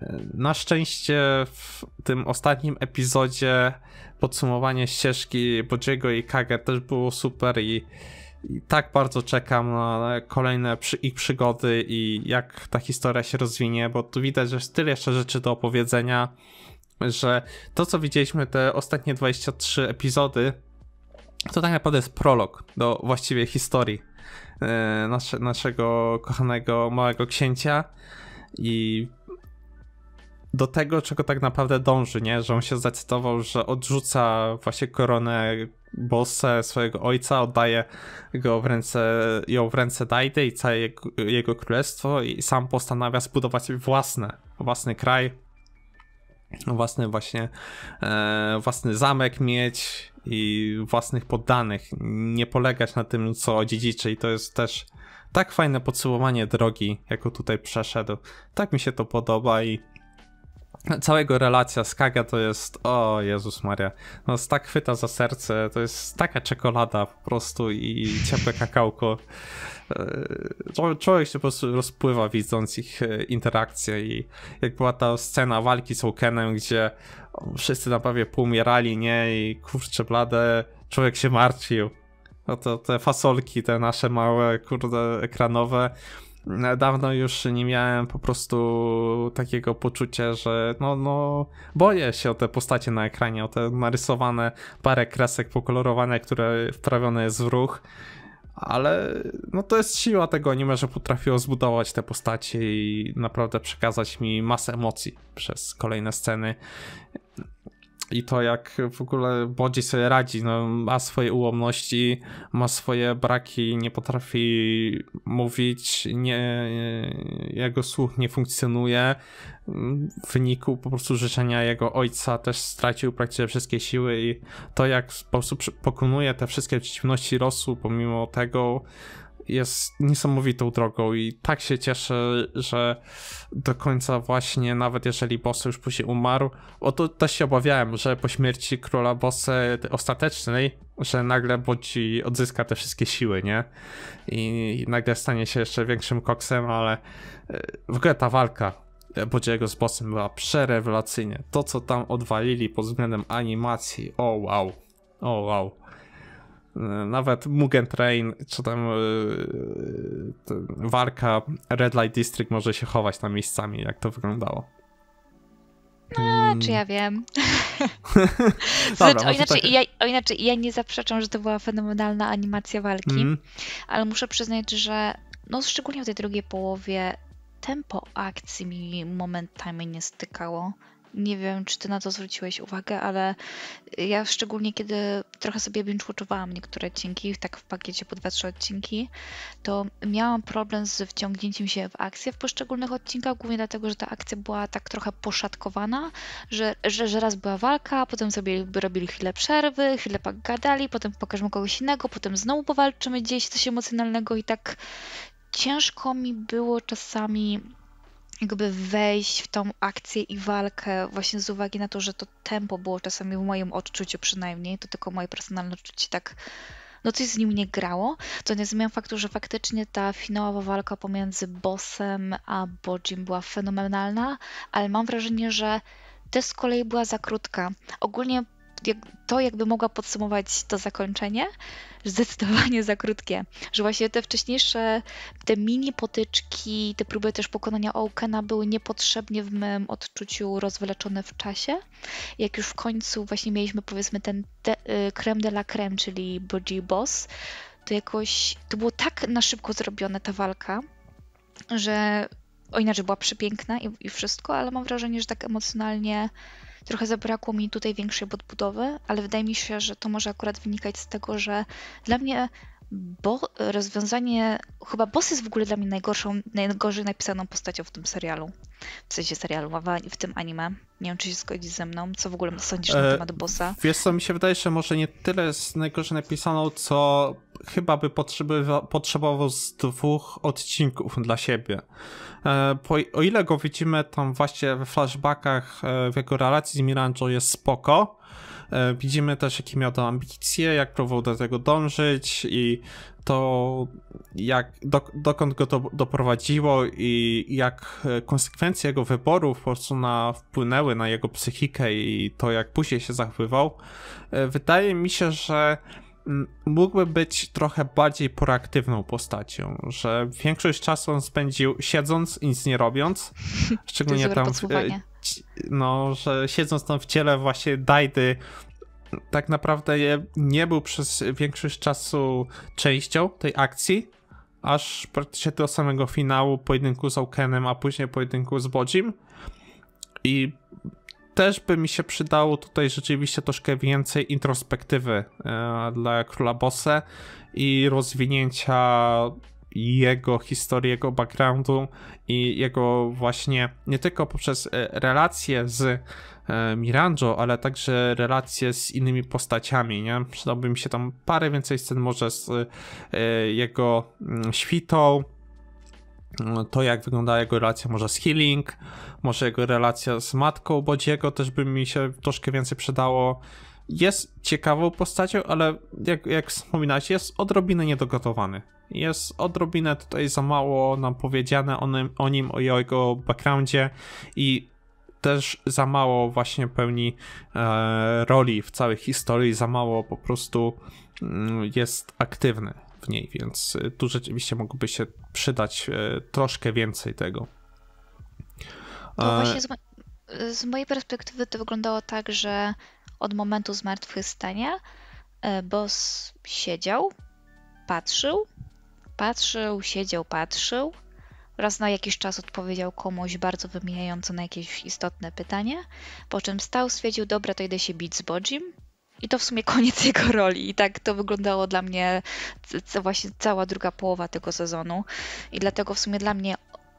Speaker 1: e, na szczęście w tym ostatnim epizodzie podsumowanie ścieżki Bodziego i Kage też było super i, i tak bardzo czekam na kolejne przy, ich przygody i jak ta historia się rozwinie, bo tu widać, że jest tyle jeszcze rzeczy do opowiedzenia, że to co widzieliśmy te ostatnie 23 epizody to tak naprawdę jest prolog do właściwie historii e, nasze, naszego kochanego małego księcia i do tego, czego tak naprawdę dąży, nie? Że on się zdecydował, że odrzuca właśnie koronę bossa swojego ojca, oddaje go w ręce, ją w ręce Dajdy i całe jego, jego królestwo i sam postanawia zbudować własne, własny kraj, no własny właśnie, e, własny zamek mieć i własnych poddanych, nie polegać na tym, co dziedziczy i to jest też tak fajne podsumowanie drogi, jaką tutaj przeszedł. Tak mi się to podoba i całego relacja z Kaga to jest, o Jezus Maria, no tak chwyta za serce, to jest taka czekolada po prostu i ciepłe kakałko. E, człowiek się po prostu rozpływa widząc ich e, interakcje i jak była ta scena walki z Okenem, gdzie wszyscy na prawie poumierali, nie? I kurczę blade, człowiek się martwił. No to te fasolki, te nasze małe, kurde, ekranowe, dawno już nie miałem po prostu takiego poczucia, że no, no boję się o te postacie na ekranie, o te narysowane parę kresek pokolorowane, które wprawione jest w ruch. Ale no to jest siła tego anime, że potrafiło zbudować te postacie i naprawdę przekazać mi masę emocji przez kolejne sceny i to, jak w ogóle Bodzi sobie radzi, no, ma swoje ułomności, ma swoje braki, nie potrafi mówić, nie, jego słuch nie funkcjonuje. W wyniku po prostu życzenia jego ojca też stracił praktycznie wszystkie siły i to, jak po prostu pokonuje te wszystkie przeciwności Rosu, pomimo tego, jest niesamowitą drogą i tak się cieszę, że do końca właśnie, nawet jeżeli Boss już później umarł, o to też się obawiałem, że po śmierci króla Bossa ostatecznej, że nagle Bodzi odzyska te wszystkie siły, nie? I nagle stanie się jeszcze większym koksem, ale e, w ogóle ta walka e, Bodziego z Bossem była przerewelacyjnie. To, co tam odwalili pod względem animacji, o oh wow, o oh wow. Nawet Mugen Train, czy tam y, y, y, Warka, Red Light District może się chować tam miejscami, jak to wyglądało. No, mm. czy ja wiem. *laughs* Dobra, znaczy, o, inaczej, tak...
Speaker 2: ja, o inaczej, ja nie zaprzeczam, że to była fenomenalna animacja walki, mm. ale muszę przyznać, że no, szczególnie w tej drugiej połowie tempo akcji mi momentami nie stykało nie wiem, czy ty na to zwróciłeś uwagę, ale ja szczególnie kiedy trochę sobie binge-watchowałam niektóre odcinki, tak w pakiecie po 2-3 odcinki, to miałam problem z wciągnięciem się w akcję w poszczególnych odcinkach, głównie dlatego, że ta akcja była tak trochę poszatkowana, że, że, że raz była walka, potem sobie robili chwilę przerwy, chwilę gadali, potem pokażemy kogoś innego, potem znowu powalczymy gdzieś coś emocjonalnego i tak ciężko mi było czasami jakby wejść w tą akcję i walkę, właśnie z uwagi na to, że to tempo było czasami w moim odczuciu przynajmniej, to tylko moje personalne odczucie tak no coś z nim nie grało, to nie zmienia faktu, że faktycznie ta finałowa walka pomiędzy Bossem a Bodzim była fenomenalna, ale mam wrażenie, że też z kolei była za krótka. Ogólnie to jakby mogła podsumować to zakończenie, zdecydowanie za krótkie. Że właśnie te wcześniejsze, te mini potyczki, te próby też pokonania Oakena były niepotrzebnie w moim odczuciu rozwleczone w czasie. Jak już w końcu właśnie mieliśmy powiedzmy ten de, y, creme de la creme, czyli Budgie Boss, to jakoś, to było tak na szybko zrobione ta walka, że o inaczej była przepiękna i, i wszystko, ale mam wrażenie, że tak emocjonalnie Trochę zabrakło mi tutaj większej podbudowy, ale wydaje mi się, że to może akurat wynikać z tego, że dla mnie bo rozwiązanie, chyba boss jest w ogóle dla mnie najgorszą, najgorzej napisaną postacią w tym serialu. W sensie serialu, w tym anime. Nie wiem, czy się zgodzi ze mną. Co w ogóle sądzisz na e, temat bossa?
Speaker 1: Wiesz co, mi się wydaje, że może nie tyle jest najgorzej napisaną, co chyba by potrzebował, potrzebował z dwóch odcinków dla siebie. E, po, o ile go widzimy tam właśnie we flashbackach e, w jego relacji z Miranjo jest spoko, e, widzimy też jakie miał to ambicje, jak próbował do tego dążyć i to jak, do, dokąd go to doprowadziło i jak konsekwencje jego wyborów po prostu na, wpłynęły na jego psychikę i to jak później się zachowywał. Wydaje mi się, że mógłby być trochę bardziej proaktywną postacią, że większość czasu on spędził siedząc i nic nie robiąc, *laughs* szczególnie tam w, e, no, że siedząc tam w ciele właśnie Dajdy tak naprawdę nie był przez większość czasu częścią tej akcji, aż praktycznie do samego finału pojedynku z Okenem, a później pojedynku z Bodzim. I też by mi się przydało tutaj rzeczywiście troszkę więcej introspektywy e, dla króla Bosse i rozwinięcia jego historii, jego backgroundu i jego właśnie nie tylko poprzez e, relacje z e, Miranjo, ale także relacje z innymi postaciami, nie? Przydałby mi się tam parę więcej scen może z jego mm, świtą, to, jak wygląda jego relacja może z Healing, może jego relacja z matką Bodziego też by mi się troszkę więcej przydało. Jest ciekawą postacią, ale jak, jak wspominać, jest odrobinę niedogotowany. Jest odrobinę tutaj za mało nam powiedziane o nim, o, nim, o jego backgroundzie i też za mało właśnie pełni e, roli w całej historii, za mało po prostu mm, jest aktywny w niej, więc y, tu rzeczywiście mogłoby się przydać y, troszkę więcej tego. No e, właśnie z,
Speaker 2: mo z, mojej perspektywy to wyglądało tak, że od momentu zmartwychwstania e, boss siedział, patrzył, patrzył, siedział, patrzył. Raz na jakiś czas odpowiedział komuś bardzo wymijająco na jakieś istotne pytanie, po czym stał, stwierdził, dobra, to idę się bić z Bodzim, i to w sumie koniec *laughs* jego roli. I tak to wyglądało dla mnie właśnie cała druga połowa tego sezonu. I dlatego w sumie dla mnie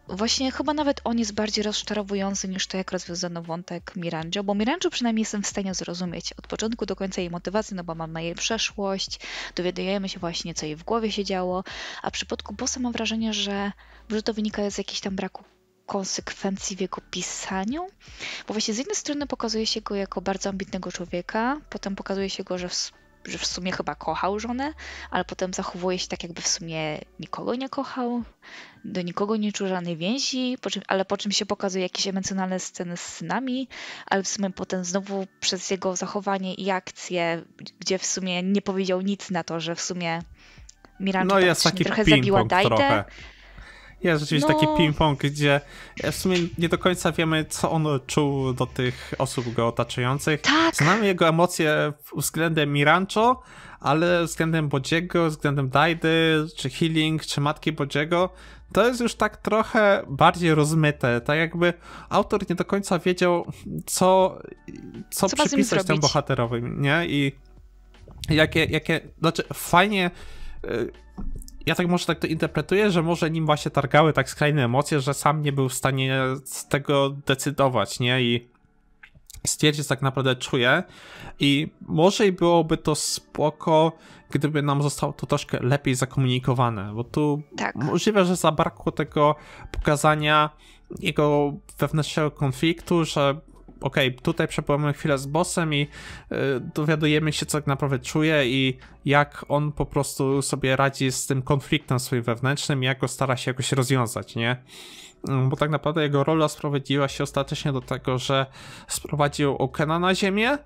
Speaker 2: właśnie chyba nawet on jest bardziej rozczarowujący niż to, jak rozwiązano wątek Miranjo, bo Miranjo przynajmniej jestem w stanie zrozumieć od początku do końca jej motywację, no bo mam na jej przeszłość, dowiadujemy się właśnie, co jej w głowie się działo, a w przypadku Bossa mam wrażenie, że może to wynika z jakichś tam braku konsekwencji w jego pisaniu, bo właśnie z jednej strony pokazuje się go jako bardzo ambitnego człowieka, potem pokazuje się go, że w, że w sumie chyba kochał żonę, ale potem zachowuje się tak, jakby w sumie nikogo nie kochał, do nikogo nie czuł żadnej więzi, po czym, ale po czym się pokazuje jakieś emocjonalne sceny z synami, ale w sumie potem znowu przez jego zachowanie i akcje, gdzie w sumie nie powiedział nic na to, że w sumie Miranda no, tak trochę zabiła Dajdę. Trochę ja rzeczywiście no. taki ping-pong,
Speaker 1: gdzie e, w sumie nie do końca wiemy, co on czuł do tych osób go otaczających. Tak. Znamy jego emocje względem Mirancho, ale względem Bodziego, względem Dajdy, czy Healing, czy matki Bodziego, to jest już tak trochę bardziej rozmyte. Tak jakby autor nie do końca wiedział, co, co, co przypisać temu bohaterowi, nie? I jakie, jakie, znaczy fajnie e, ja tak może tak to interpretuję, że może nim właśnie targały tak skrajne emocje, że sam nie był w stanie z tego decydować, nie? I stwierdzić tak naprawdę czuje i może i byłoby to spoko, gdyby nam zostało to troszkę lepiej zakomunikowane, bo tu tak. możliwe, że zabrakło tego pokazania jego wewnętrznego konfliktu, że okej, okay, tutaj przepływamy chwilę z bossem i y, dowiadujemy się, co tak naprawdę czuje i jak on po prostu sobie radzi z tym konfliktem swoim wewnętrznym, jak go stara się jakoś rozwiązać, nie? Mm, bo tak naprawdę jego rola sprowadziła się ostatecznie do tego, że sprowadził Okena na ziemię,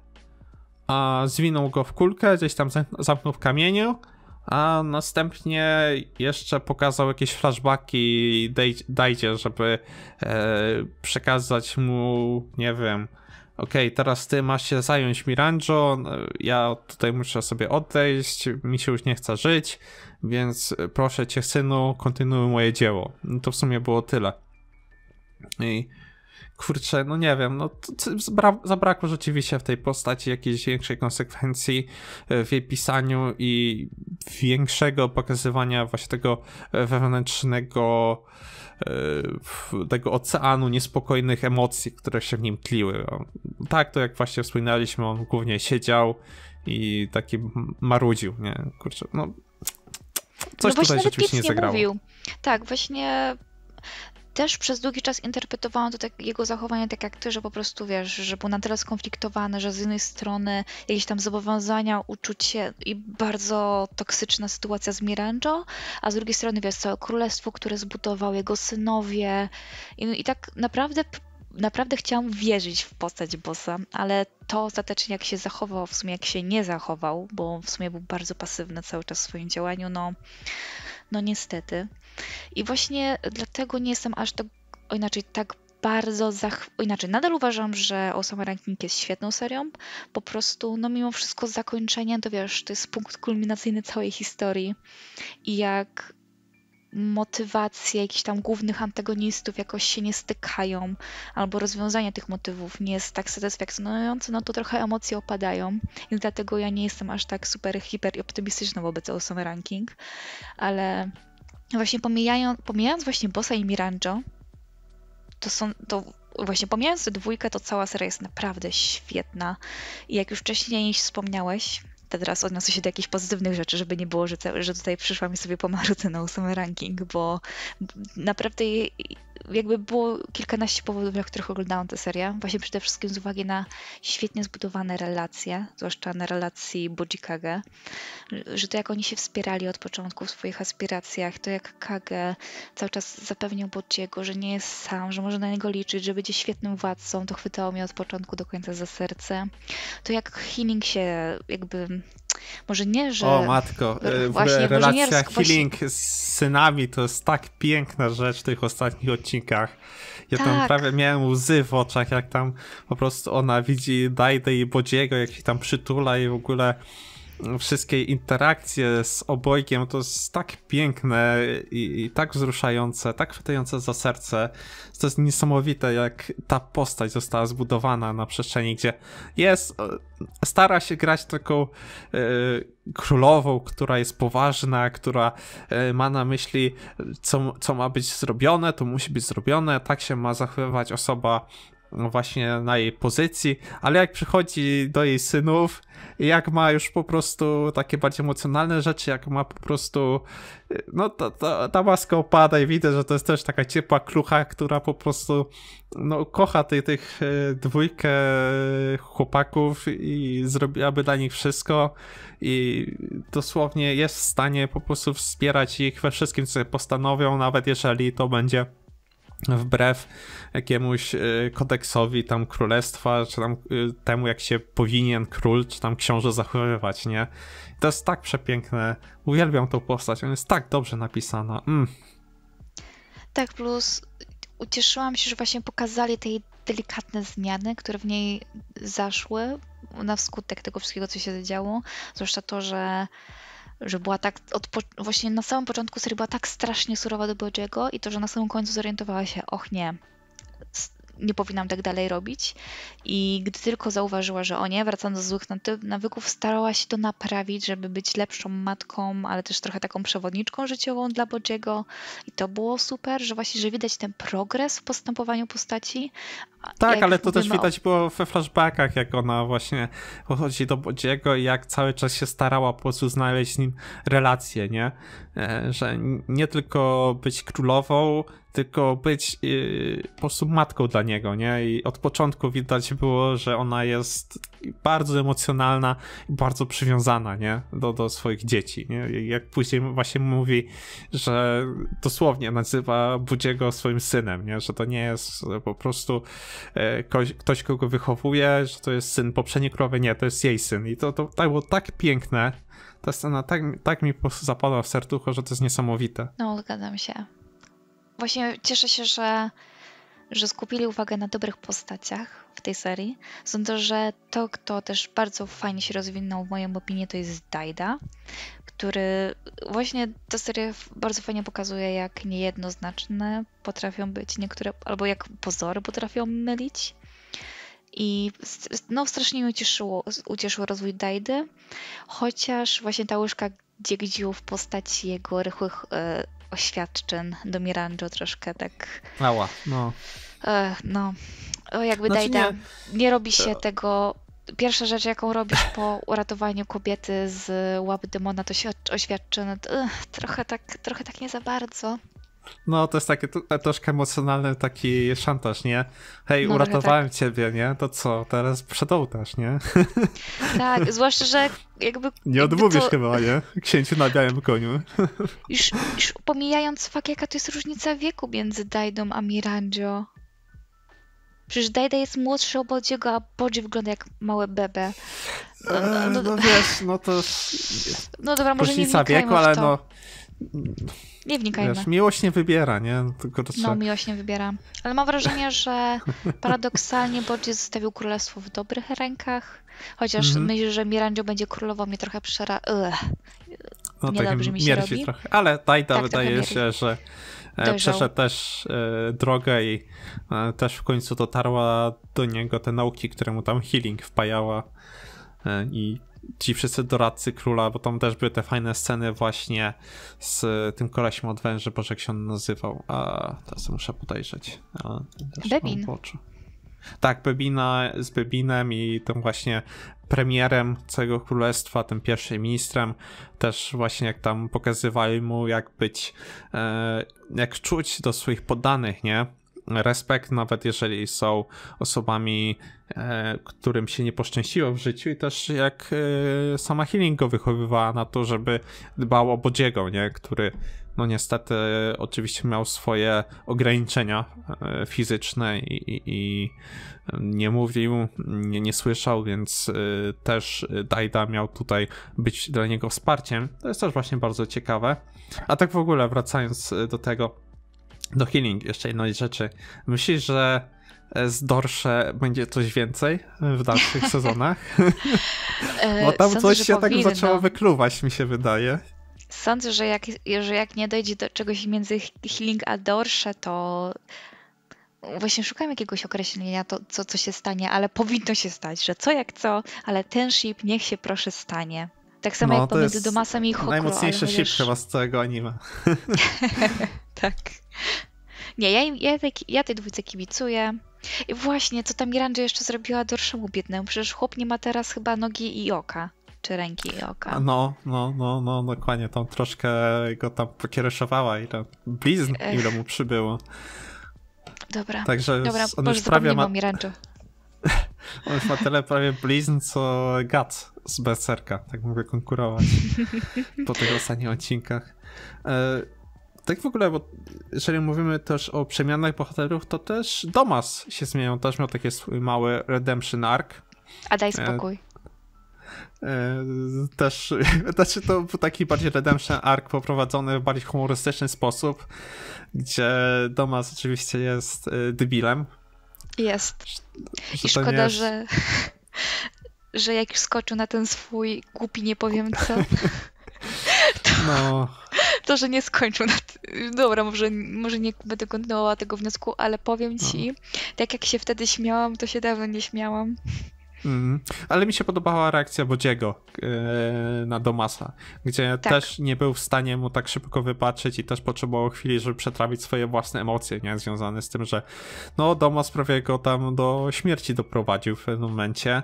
Speaker 1: a zwinął go w kulkę, gdzieś tam zamknął w kamieniu, a następnie jeszcze pokazał jakieś flashbacki dajcie, żeby e, przekazać mu, nie wiem, okej, okay, teraz ty masz się zająć Miranjo, e, ja tutaj muszę sobie odejść, mi się już nie chce żyć, więc proszę cię synu, kontynuuj moje dzieło. No to w sumie było tyle. I kurczę, no nie wiem, no zabrakło rzeczywiście w tej postaci jakiejś większej konsekwencji e, w jej pisaniu i większego pokazywania właśnie tego e, wewnętrznego e, tego oceanu niespokojnych emocji, które się w nim tliły. Tak, to jak właśnie wspominaliśmy, on głównie siedział i taki marudził, nie? Kurczę, no coś no tutaj rzeczywiście nie zagrało. Mówił.
Speaker 2: Tak, właśnie też przez długi czas interpretowałam to tak, jego zachowanie tak jak ty, że po prostu wiesz, że był na tyle skonfliktowany, że z jednej strony jakieś tam zobowiązania, uczucie i bardzo toksyczna sytuacja z Miranjo, a z drugiej strony wiesz, całe królestwo, które zbudował, jego synowie i, no i tak naprawdę naprawdę chciałam wierzyć w postać bossa, ale to ostatecznie jak się zachował, w sumie jak się nie zachował, bo w sumie był bardzo pasywny cały czas w swoim działaniu, no, no niestety. I właśnie dlatego nie jestem aż tak, o inaczej, tak bardzo zach... inaczej, nadal uważam, że Osama Ranking jest świetną serią, po prostu, no mimo wszystko zakończenie, to wiesz, to jest punkt kulminacyjny całej historii i jak motywacje jakichś tam głównych antagonistów jakoś się nie stykają, albo rozwiązanie tych motywów nie jest tak satysfakcjonujące, no to trochę emocje opadają, więc dlatego ja nie jestem aż tak super hiper i optymistyczna wobec Osama Ranking, ale właśnie pomijając, pomijając właśnie Bossa i Miranjo, to są, to właśnie pomijając tę dwójkę, to cała seria jest naprawdę świetna. I jak już wcześniej wspomniałeś, to teraz odniosę się do jakichś pozytywnych rzeczy, żeby nie było, że, że tutaj przyszłam i sobie pomarudzę na ósmy ranking, bo naprawdę jakby było kilkanaście powodów, dla których oglądałam tę serię. Właśnie przede wszystkim z uwagi na świetnie zbudowane relacje, zwłaszcza na relacji Kage, że to jak oni się wspierali od początku w swoich aspiracjach, to jak Kage cały czas zapewniał Bojiego, że nie jest sam, że może na niego liczyć, że będzie świetnym władcą, to chwytało mnie od początku do końca za serce. To jak Healing się jakby może nie, że... O matko, e, w relacjach relacja healing
Speaker 1: właśnie... z synami to jest tak piękna rzecz w tych ostatnich odcinkach. Ja tak. tam prawie miałem łzy w oczach, jak tam po prostu ona widzi Dajdę i Bodziego, jak się tam przytula i w ogóle wszystkie interakcje z obojkiem to jest tak piękne i, i, tak wzruszające, tak chwytające za serce. To jest niesamowite, jak ta postać została zbudowana na przestrzeni, gdzie jest, e, stara się grać taką yy, królową, która jest poważna, która e, ma na myśli, co, co ma być zrobione, to musi być zrobione, tak się ma zachowywać osoba no właśnie na jej pozycji, ale jak przychodzi do jej synów, jak ma już po prostu takie bardziej emocjonalne rzeczy, jak ma po prostu, no to, to, ta łaska opada i widzę, że to jest też taka ciepła klucha, która po prostu no, kocha tych e, dwójkę e, chłopaków i zrobiłaby dla nich wszystko i dosłownie jest w stanie po prostu wspierać ich we wszystkim, co postanowią, nawet jeżeli to będzie wbrew jakiemuś y, kodeksowi tam królestwa, czy tam y, temu, jak się powinien król, czy tam książę zachowywać, nie? to jest tak przepiękne. Uwielbiam tą postać, ona jest tak dobrze napisana. Mm.
Speaker 2: Tak, plus ucieszyłam się, że właśnie pokazali te delikatne zmiany, które w niej zaszły na wskutek tego wszystkiego, co się działo. Zwłaszcza to, że że była tak, od, właśnie na samym początku serii była tak strasznie surowa do Bodziego i to, że na samym końcu zorientowała się, och nie, nie powinnam tak dalej robić. I gdy tylko zauważyła, że o nie, wracając do złych nawyków, starała się to naprawić, żeby być lepszą matką, ale też trochę taką przewodniczką życiową dla Bodziego. I to było super, że właśnie, że widać ten progres w postępowaniu postaci, tak, ale to też widać
Speaker 1: było we flashbackach, jak ona właśnie chodzi do Bodziego i jak cały czas się starała po prostu znaleźć z nim relację, nie? E, że nie tylko być królową, tylko być yy, po prostu matką dla niego, nie? I od początku widać było, że ona jest bardzo emocjonalna i bardzo przywiązana, nie? Do, do swoich dzieci, nie? I jak później właśnie mówi, że dosłownie nazywa Budziego swoim synem, nie? Że to nie jest po prostu E, ktoś, ktoś, kogo wychowuje, że to jest syn poprzedniej królowej, nie, to jest jej syn. I to, to, to tak było tak piękne, ta scena tak, tak mi zapadła w serducho, że to jest niesamowite.
Speaker 2: No, zgadzam się. Właśnie cieszę się, że, że skupili uwagę na dobrych postaciach, w tej serii. Sądzę, że to, kto też bardzo fajnie się rozwinął, w moją opinii, to jest Dajda, który właśnie ta seria bardzo fajnie pokazuje, jak niejednoznaczne potrafią być niektóre, albo jak pozory potrafią mylić. I no, strasznie mi ucieszyło, ucieszył rozwój Dajdy, chociaż właśnie ta łyżka dziedził w postaci jego rychłych e, oświadczyn do Miranjo troszkę tak.
Speaker 1: Mała, no.
Speaker 2: E, no, o, jakby znaczy, Dajda, nie, nie robi się to... tego pierwsza rzecz, jaką robisz po uratowaniu kobiety z łapy demona, to się oświadczy, no to, ugh, trochę, tak, trochę tak nie za bardzo.
Speaker 1: No, to jest taki e, troszkę emocjonalny taki szantaż, nie? Hej, no, uratowałem tak. ciebie, nie? To co, teraz przedołtasz, nie? *laughs*
Speaker 2: Tak, zwłaszcza, że jakby... Nie odmówisz to...
Speaker 1: chyba, nie? Księciu na białym koniu.
Speaker 2: Już, już pomijając fakt, jaka to jest różnica wieku między Dajdą a Mirandzio. Przecież Dajda jest młodszy od Bodziego, a Bodzi wygląda jak małe bebe. No, no, no, no wiesz,
Speaker 1: no to... No dobra, może nie wnikajmy wieku, ale no... Nie wnikajmy. Wiesz, miłość nie wybiera, nie? Tylko to trzeba... No,
Speaker 2: miłość nie wybiera. Ale mam wrażenie, że paradoksalnie Bodzi zostawił królestwo w dobrych rękach, chociaż mm -hmm. że Mirandio będzie królową mnie trochę przera... Ugh. No nie tak, dobrze mi się robi. trochę. Ale Dajda tak, wydaje się, że E, Dojrzał. przeszedł
Speaker 1: też e, drogę i e, też w końcu dotarła do niego te nauki, które mu tam healing wpajała i ci wszyscy doradcy króla, bo tam też były te fajne sceny właśnie z tym kolesiem od węży, bo jak się on nazywał, a teraz muszę podejrzeć. Bebin. Tak, Bebina z Bebinem i tym właśnie premierem całego królestwa, tym pierwszym ministrem, też właśnie jak tam pokazywali mu jak być, e, jak czuć do swoich poddanych, nie? Respekt, nawet jeżeli są osobami, e, którym się nie poszczęściło w życiu, i też jak e, sama Healing go wychowywała na to, żeby dbał o Bodziego, nie? Który no niestety oczywiście miał swoje ograniczenia e, fizyczne i, i, i nie mówił, nie, nie, słyszał, więc e, też Dajda miał tutaj być dla niego wsparciem. To jest też właśnie bardzo ciekawe. A tak w ogóle wracając e, do tego, do healing, jeszcze jednej rzeczy. Myślisz, że z Dorsze będzie coś więcej w dalszych *laughs* sezonach? Bo tam Sądzę, coś się tak powinno. tak zaczęło wykluwać, mi się wydaje.
Speaker 2: Sądzę, że jak, że jak nie dojdzie do czegoś między healing a dorsze, to właśnie szukam jakiegoś określenia, to, co, co się stanie, ale powinno się stać, że co jak co, ale ten ship niech się proszę stanie. Tak samo no, jak pomiędzy Domasem i Hokuro. Najmocniejszy ship chyba
Speaker 1: z całego anime. *laughs* tak.
Speaker 2: Nie, ja, ja, tej, ja tej dwójce kibicuję. I właśnie, co tam Miranda jeszcze zrobiła dorszemu biednemu? Przecież chłop nie ma teraz chyba nogi i oka czy ręki i oka.
Speaker 1: No, no, no, no, dokładnie. Tam troszkę go tam pokiereszowała i tam blizn, Ech. ile mu przybyło. Dobra, Także Dobra, on już prawie ma... mi ręczy. *laughs* on już ma tyle prawie blizn, co Gat z Berserka. Tak mogę konkurować po tych ostatnich odcinkach. E, tak w ogóle, bo jeżeli mówimy też o przemianach bohaterów, to też Domas się zmieniał. Też miał taki swój mały redemption arc. A daj e, spokój. E, też, *laughs* znaczy to był taki bardziej redemption arc poprowadzony w bardziej humorystyczny sposób, gdzie Domas oczywiście jest e, dybilem. Jest. I szkoda, jest...
Speaker 2: że *laughs* że jak już skoczył na ten swój głupi nie powiem co,
Speaker 1: *laughs* to, no.
Speaker 2: to że nie skończył na Dobra, może, może nie będę kontynuowała tego wniosku, ale powiem no. ci, no. tak jak się wtedy śmiałam, to się dawno nie śmiałam.
Speaker 1: Mm. Ale mi się podobała reakcja Bodziego yy, na Domasa, gdzie tak. też nie był w stanie mu tak szybko wybaczyć i też potrzebował chwili, żeby przetrawić swoje własne emocje, nie? Związane z tym, że no Domas prawie go tam do śmierci doprowadził w pewnym momencie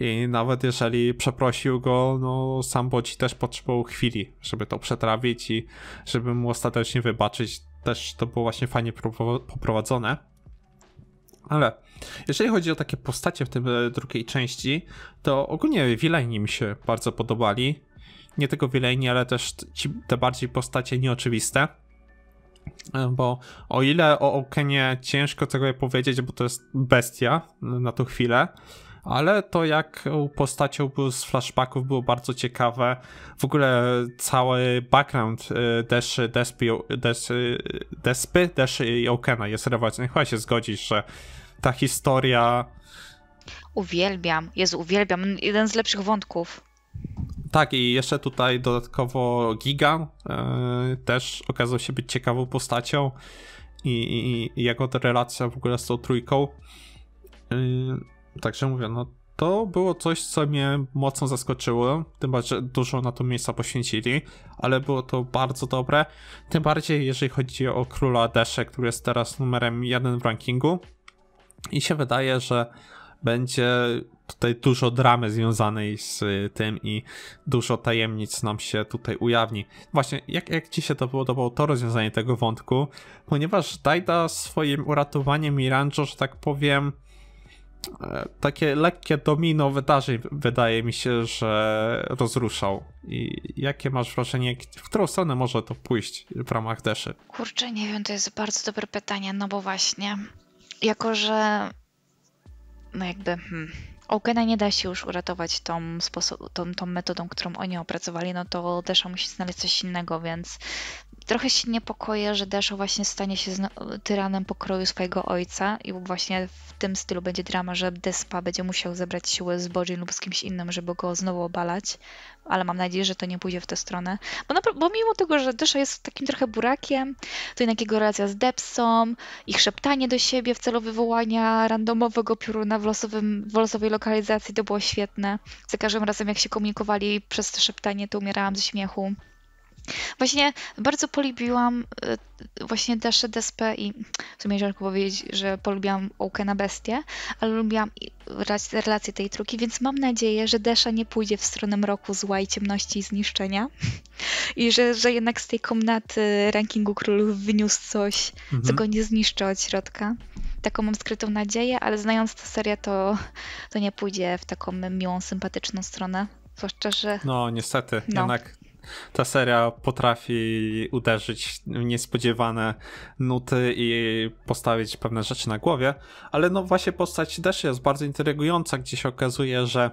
Speaker 1: i nawet jeżeli przeprosił go, no sam Bodzi też potrzebował chwili, żeby to przetrawić i żeby mu ostatecznie wybaczyć. Też to było właśnie fajnie poprowadzone. Ale jeżeli chodzi o takie postacie w tej drugiej części, to ogólnie Wileni mi się bardzo podobali. Nie tylko Wileni, ale też ci, te bardziej postacie nieoczywiste. E, bo o ile o Okenie ciężko tego powiedzieć, bo to jest bestia na tą chwilę, ale to jak postacią był z flashbacków było bardzo ciekawe. W ogóle cały background e, Deszy, Despy, Deszy, Despy, i Okena jest rewelacyjny. Chyba się zgodzisz, że ta historia.
Speaker 2: Uwielbiam, jest uwielbiam. Jeden z lepszych wątków.
Speaker 1: Tak, i jeszcze tutaj dodatkowo Giga yy, też okazał się być ciekawą postacią i, i, i jego relacja w ogóle z tą trójką. Yy, także mówię, no to było coś, co mnie mocno zaskoczyło, tym bardziej że dużo na to miejsca poświęcili, ale było to bardzo dobre, tym bardziej jeżeli chodzi o Króla Desze, który jest teraz numerem jeden w rankingu, i się wydaje, że będzie tutaj dużo dramy związanej z y, tym i dużo tajemnic nam się tutaj ujawni. Właśnie, jak, jak ci się to podobało to rozwiązanie tego wątku? Ponieważ Dajda swoim uratowaniem Miranjo, że tak powiem, e, takie lekkie domino wydarzeń wydaje mi się, że rozruszał. I jakie masz wrażenie, w którą stronę może to pójść w ramach Deszy?
Speaker 2: Kurczę, nie wiem, to jest bardzo dobre pytanie, no bo właśnie jako że no jakby hmm, nie da się już uratować tą, tą, tą metodą, którą oni opracowali, no to Desha musi znaleźć coś innego, więc trochę się niepokoję, że Desha właśnie stanie się tyranem pokroju swojego ojca i właśnie w tym stylu będzie drama, że Despa będzie musiał zebrać siły z Bodzin lub z kimś innym, żeby go znowu obalać, ale mam nadzieję, że to nie pójdzie w tę stronę. Bo, na, bo mimo tego, że Dysza jest takim trochę burakiem, to jednak jego relacja z Depsą, ich szeptanie do siebie w celu wywołania randomowego pióruna w, losowym, w losowej lokalizacji, to było świetne. Za każdym razem, jak się komunikowali przez to szeptanie, to umierałam ze śmiechu. Właśnie bardzo polubiłam y, właśnie Daszę Despę i w sumie ciężko powiedzieć, że polubiłam Ołkę na bestię, ale lubiłam relacje tej truki, więc mam nadzieję, że Desza nie pójdzie w stronę mroku, zła i ciemności i zniszczenia *laughs* i że, że jednak z tej komnaty rankingu królów wyniósł coś, mhm. co go nie zniszczy od środka. Taką mam skrytą nadzieję, ale znając tę serię, to, to nie pójdzie w taką miłą, sympatyczną stronę. Zwłaszcza, że...
Speaker 1: No, niestety. No. Jednak ta seria potrafi uderzyć w niespodziewane nuty i postawić pewne rzeczy na głowie, ale no właśnie postać też jest bardzo intrygująca, gdzie się okazuje, że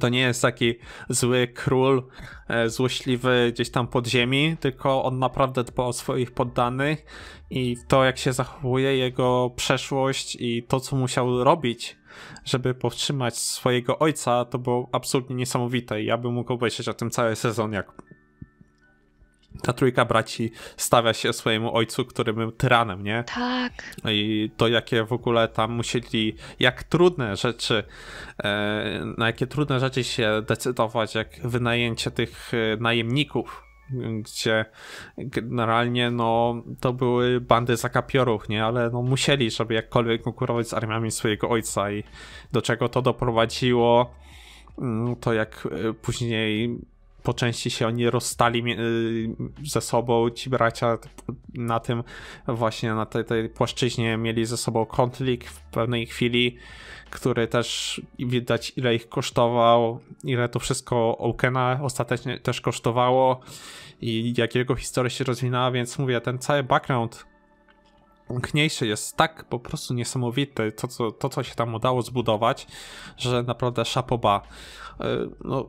Speaker 1: to nie jest taki zły król, e, złośliwy gdzieś tam pod ziemi, tylko on naprawdę dba o swoich poddanych i to, jak się zachowuje, jego przeszłość i to, co musiał robić, żeby powstrzymać swojego ojca, to było absolutnie niesamowite. Ja bym mógł obejrzeć o tym cały sezon, jak ta trójka braci stawia się swojemu ojcu, który był tyranem, nie? Tak. I to, jakie w ogóle tam musieli, jak trudne rzeczy, e, na jakie trudne rzeczy się decydować, jak wynajęcie tych e, najemników, gdzie generalnie no, to były bandy zakapiorów, nie? Ale no, musieli, żeby jakkolwiek konkurować z armiami swojego ojca i do czego to doprowadziło, mm, to jak y, później po części się oni rozstali y, ze sobą, ci bracia na tym właśnie, na tej, tej płaszczyźnie mieli ze sobą konflikt w pewnej chwili, który też widać ile ich kosztował, ile to wszystko Okena ostatecznie też kosztowało i jak jego historia się rozwinęła, więc mówię, ten cały background Kniejszy jest tak po prostu niesamowity, to co, to, co się tam udało zbudować, że naprawdę szapoba. E, no,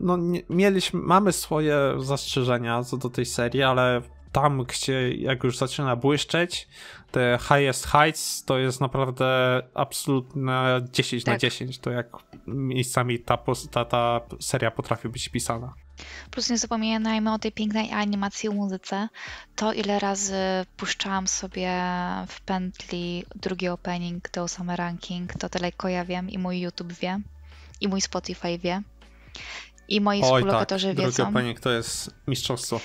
Speaker 1: no mieliśmy, mamy swoje zastrzeżenia co do tej serii, ale tam, gdzie jak już zaczyna błyszczeć, te highest heights to jest naprawdę absolutne 10 tak. na 10. To jak miejscami ta, ta, ta seria potrafi być pisana.
Speaker 2: Plus nie zapominajmy o tej pięknej animacji muzyce. To ile razy puszczałam sobie w pętli drugi opening do Summer Ranking, to tylko ja wiem i mój YouTube wie, i mój Spotify wie. I moi Oj, współlokatorzy tak. wiedzą. Drugi opening
Speaker 1: to jest mistrzostwo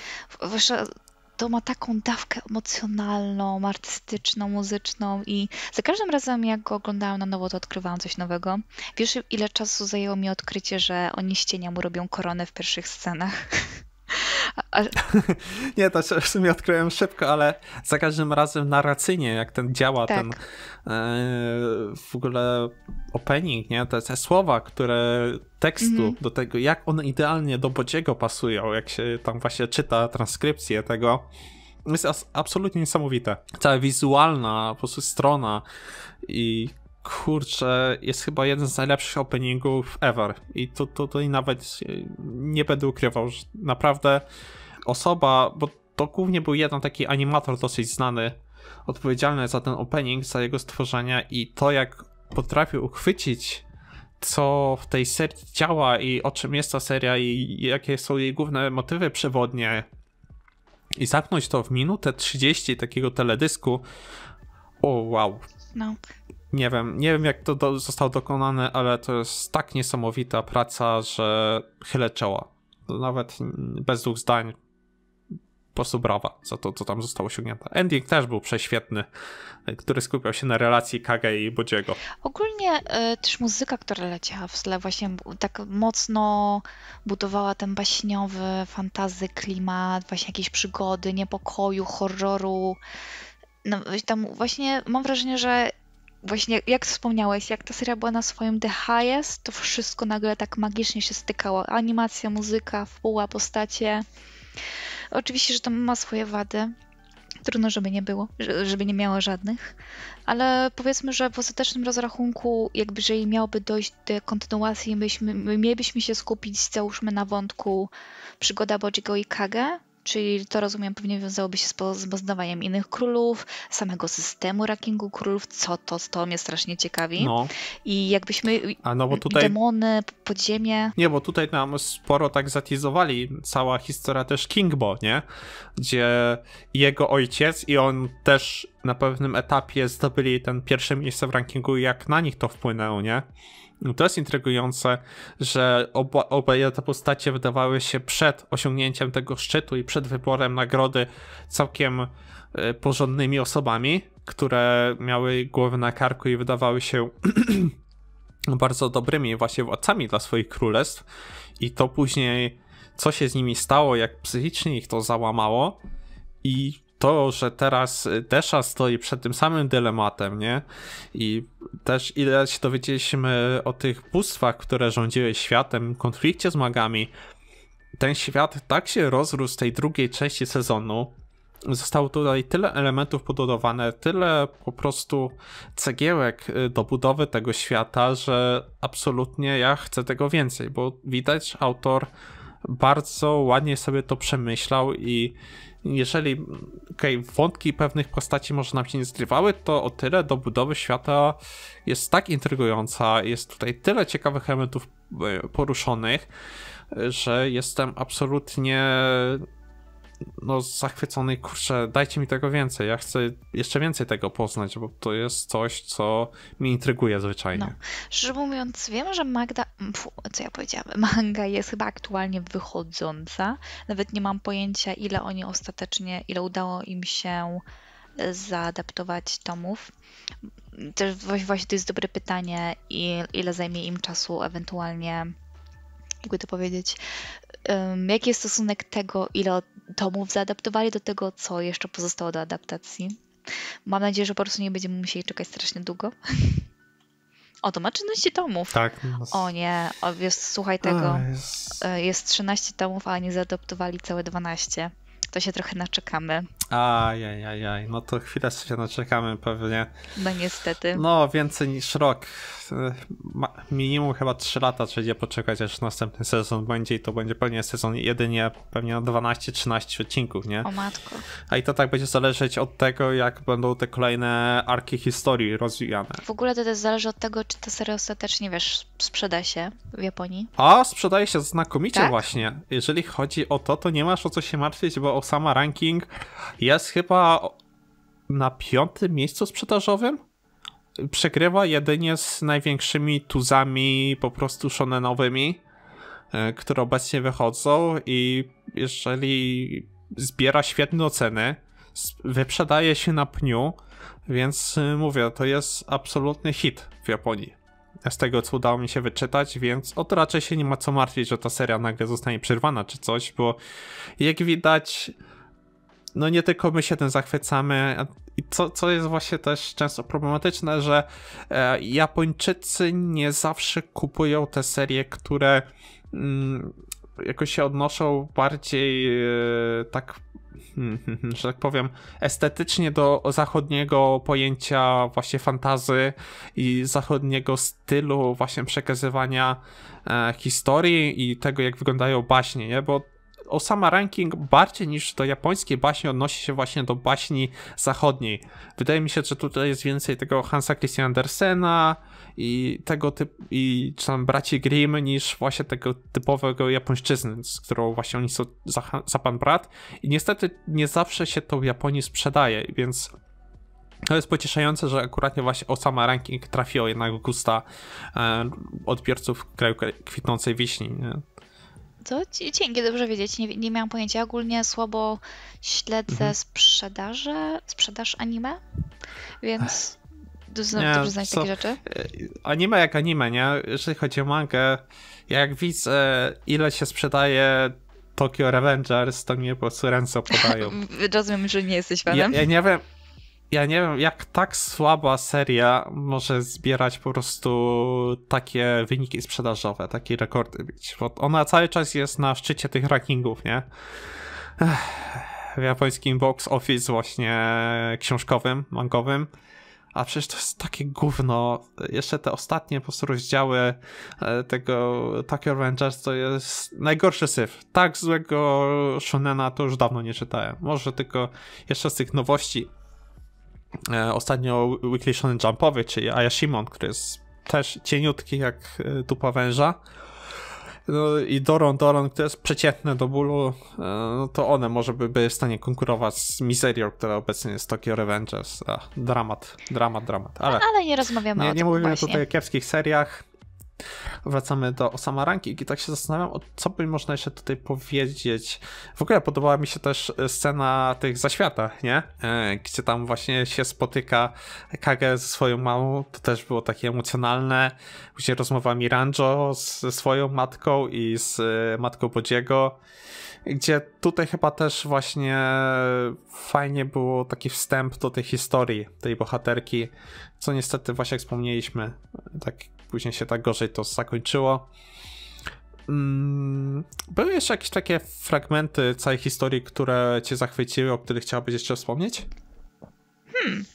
Speaker 2: to ma taką dawkę emocjonalną, artystyczną, muzyczną i za każdym razem jak go oglądałam na nowo, to odkrywałam coś nowego. Wiesz, ile czasu zajęło mi odkrycie, że oni z mu robią koronę w pierwszych scenach? *laughs*
Speaker 1: A... *laughs* Nie, to w sumie odkryłem szybko, ale za każdym razem narracyjnie, jak ten działa, tak. ten yy, w ogóle opening, nie? Te, te słowa, które tekstu, mm -hmm. do tego, jak one idealnie do Bodziego pasują, jak się tam właśnie czyta transkrypcję tego jest absolutnie niesamowite. Cała wizualna po prostu strona i kurczę, jest chyba jeden z najlepszych openingów ever. I to, to, to i nawet nie będę ukrywał, że naprawdę osoba, bo to głównie był jeden taki animator dosyć znany, odpowiedzialny za ten opening, za jego stworzenie i to jak potrafił uchwycić co w tej serii działa i o czym jest ta seria i jakie są jej główne motywy przewodnie i zamknąć to w minutę 30 takiego teledysku, o wow. No, nie wiem, nie wiem jak to do, zostało dokonane, ale to jest tak niesamowita praca, że chylę czoła. Nawet bez dwóch zdań po prostu brawa za to, co tam zostało osiągnięte. Ending też był prześwietny, który skupiał się na relacji Kage i Bodziego.
Speaker 2: Ogólnie y, też muzyka, która leciała w tle, właśnie tak mocno budowała ten baśniowy, fantazy klimat, właśnie jakieś przygody, niepokoju, horroru. No, tam właśnie mam wrażenie, że właśnie jak wspomniałeś, jak ta seria była na swoim The Highest, to wszystko nagle tak magicznie się stykało. Animacja, muzyka, wpół, postacie. Oczywiście, że to ma swoje wady. Trudno, żeby nie było, żeby nie miało żadnych. Ale powiedzmy, że w ostatecznym rozrachunku, jakby jeżeli miałoby dojść do kontynuacji, myśmy, my mielibyśmy się skupić, załóżmy, na wątku przygoda Bodziego i Kage, Czyli to rozumiem, pewnie wiązałoby się z poznawaniem innych królów, samego systemu rankingu królów, co to, to mnie strasznie ciekawi. No. I jakbyśmy. A no bo tutaj. Demony, podziemie.
Speaker 1: Nie, bo tutaj nam sporo tak zatizowali. Cała historia też Kingbo, nie? Gdzie jego ojciec i on też na pewnym etapie zdobyli ten pierwsze miejsce w rankingu, jak na nich to wpłynęło, nie? To jest intrygujące, że oba, oba te postacie wydawały się przed osiągnięciem tego szczytu i przed wyborem nagrody całkiem e, porządnymi osobami, które miały głowy na karku i wydawały się *clears throat* bardzo dobrymi właśnie władcami dla swoich królestw. I to później, co się z nimi stało, jak psychicznie ich to załamało i to, że teraz Desha stoi przed tym samym dylematem, nie? I też ile się dowiedzieliśmy o tych bóstwach, które rządziły światem, konflikcie z magami, ten świat tak się rozrósł w tej drugiej części sezonu, zostało tutaj tyle elementów pododawane, tyle po prostu cegiełek y, do budowy tego świata, że absolutnie ja chcę tego więcej, bo widać autor bardzo ładnie sobie to przemyślał i jeżeli okay, wątki pewnych postaci może nam się nie zgrywały, to o tyle do budowy świata jest tak intrygująca, jest tutaj tyle ciekawych elementów e, poruszonych, że jestem absolutnie no, zachwycony, kurczę, dajcie mi tego więcej, ja chcę jeszcze więcej tego poznać, bo to jest coś, co mnie intryguje zwyczajnie. No.
Speaker 2: Szczerze mówiąc, wiem, że Magda, co ja powiedziałam, *laughs* manga jest chyba aktualnie wychodząca, nawet nie mam pojęcia, ile oni ostatecznie, ile udało im się e, zaadaptować tomów. Też właśnie to jest dobre pytanie, ile zajmie im czasu ewentualnie jakby to powiedzieć, um, jaki jest stosunek tego, ile tomów zaadaptowali do tego, co jeszcze pozostało do adaptacji? Mam nadzieję, że po prostu nie będziemy musieli czekać strasznie długo. *laughs* O, to ma 13 tomów. Tak. O nie, o, jest, słuchaj tego. A, jest... E, jest 13 tomów, a nie zaadoptowali całe 12. To się trochę naczekamy.
Speaker 1: Ajajajaj, no to chwilę się naczekamy pewnie. No niestety. No więcej niż rok. Minimum chyba 3 lata trzeba poczekać aż następny sezon będzie i to będzie pewnie sezon jedynie pewnie na 12-13 odcinków, nie? O matko. A i to tak będzie zależeć od tego jak będą te kolejne arki historii rozwijane. W
Speaker 2: ogóle to też zależy od tego czy ta seria ostatecznie wiesz sprzeda się w Japonii.
Speaker 1: A sprzedaje się znakomicie tak? właśnie. Jeżeli chodzi o to, to nie masz o co się martwić, bo o sama ranking jest chyba na piątym miejscu sprzedażowym. Przegrywa jedynie z największymi tuzami po prostu shonenowymi, e, które obecnie wychodzą i jeżeli zbiera świetne oceny, wyprzedaje się na pniu, więc e, mówię, to jest absolutny hit w Japonii. Z tego co udało mi się wyczytać, więc od raczej się nie ma co martwić, że ta seria nagle zostanie przerwana czy coś, bo jak widać no nie tylko my się tym zachwycamy. I co, co jest właśnie też często problematyczne, że e, Japończycy nie zawsze kupują te serie, które mm, jakoś się odnoszą bardziej e, tak hmm, hmm, hmm, że tak powiem, estetycznie do zachodniego pojęcia właśnie fantazy i zachodniego stylu właśnie przekazywania e, historii i tego, jak wyglądają baśnie, nie? Bo o sama Ranking bardziej niż do japońskiej baśni odnosi się właśnie do baśni zachodniej. Wydaje mi się, że tutaj jest więcej tego Hansa Christiana Andersena i tego typu, i czy tam braci Grimm niż właśnie tego typowego japońszczyzny, z którą właśnie oni są za, za pan brat. I niestety nie zawsze się to w Japonii sprzedaje, więc to jest pocieszające, że akurat właśnie Osama Ranking trafiło jednak gusta e, odbiorców kraju kwitnącej wiśni. Nie?
Speaker 2: Co? Dzięki, dobrze wiedzieć. Nie, nie miałam pojęcia. Ogólnie słabo śledzę mhm. sprzedaże, sprzedaż anime, więc dużo, nie, dobrze znać so, takie rzeczy. E,
Speaker 1: anime jak anime, nie? Jeżeli chodzi o mangę, jak widzę ile się sprzedaje Tokyo Revengers, to mnie po prostu ręce *laughs* opadają.
Speaker 2: Rozumiem, że nie jesteś fanem. Ja, ja nie
Speaker 1: wiem, ja nie wiem, jak tak słaba seria może zbierać po prostu takie wyniki sprzedażowe, takie rekordy Bo ona cały czas jest na szczycie tych rankingów, nie? W japońskim box office właśnie książkowym, mangowym. A przecież to jest takie gówno. Jeszcze te ostatnie po prostu rozdziały e, tego Tokyo Revengers to jest najgorszy syf. Tak złego shonena to już dawno nie czytałem. Może tylko jeszcze z tych nowości E, ostatnio Weekly Shonen Jumpowy, czyli Ayashimon, który jest też cieniutki jak e, dupa węża. No i Doron Doron, które jest przeciętne do bólu, e, no to one może by były w stanie konkurować z Miserią, która obecnie jest Tokyo Revengers. A, dramat, dramat, dramat. Ale, ale nie rozmawiamy nie, o tym Nie mówimy właśnie. tutaj o kiepskich seriach, Wracamy do Osama Ranking i tak się zastanawiam, o co by można jeszcze tutaj powiedzieć. W ogóle podobała mi się też e, scena tych zaświatach, nie? E, gdzie tam właśnie się spotyka Kage ze swoją mamą, to też było takie emocjonalne. Później rozmowa Miranjo ze swoją matką i z e, matką Bodziego gdzie tutaj chyba też właśnie fajnie było taki wstęp do tej historii, tej bohaterki, co niestety właśnie jak wspomnieliśmy, tak później się tak gorzej to zakończyło. Mm, były jeszcze jakieś takie fragmenty całej historii, które cię zachwyciły, o których chciałabyś jeszcze wspomnieć? Hmm.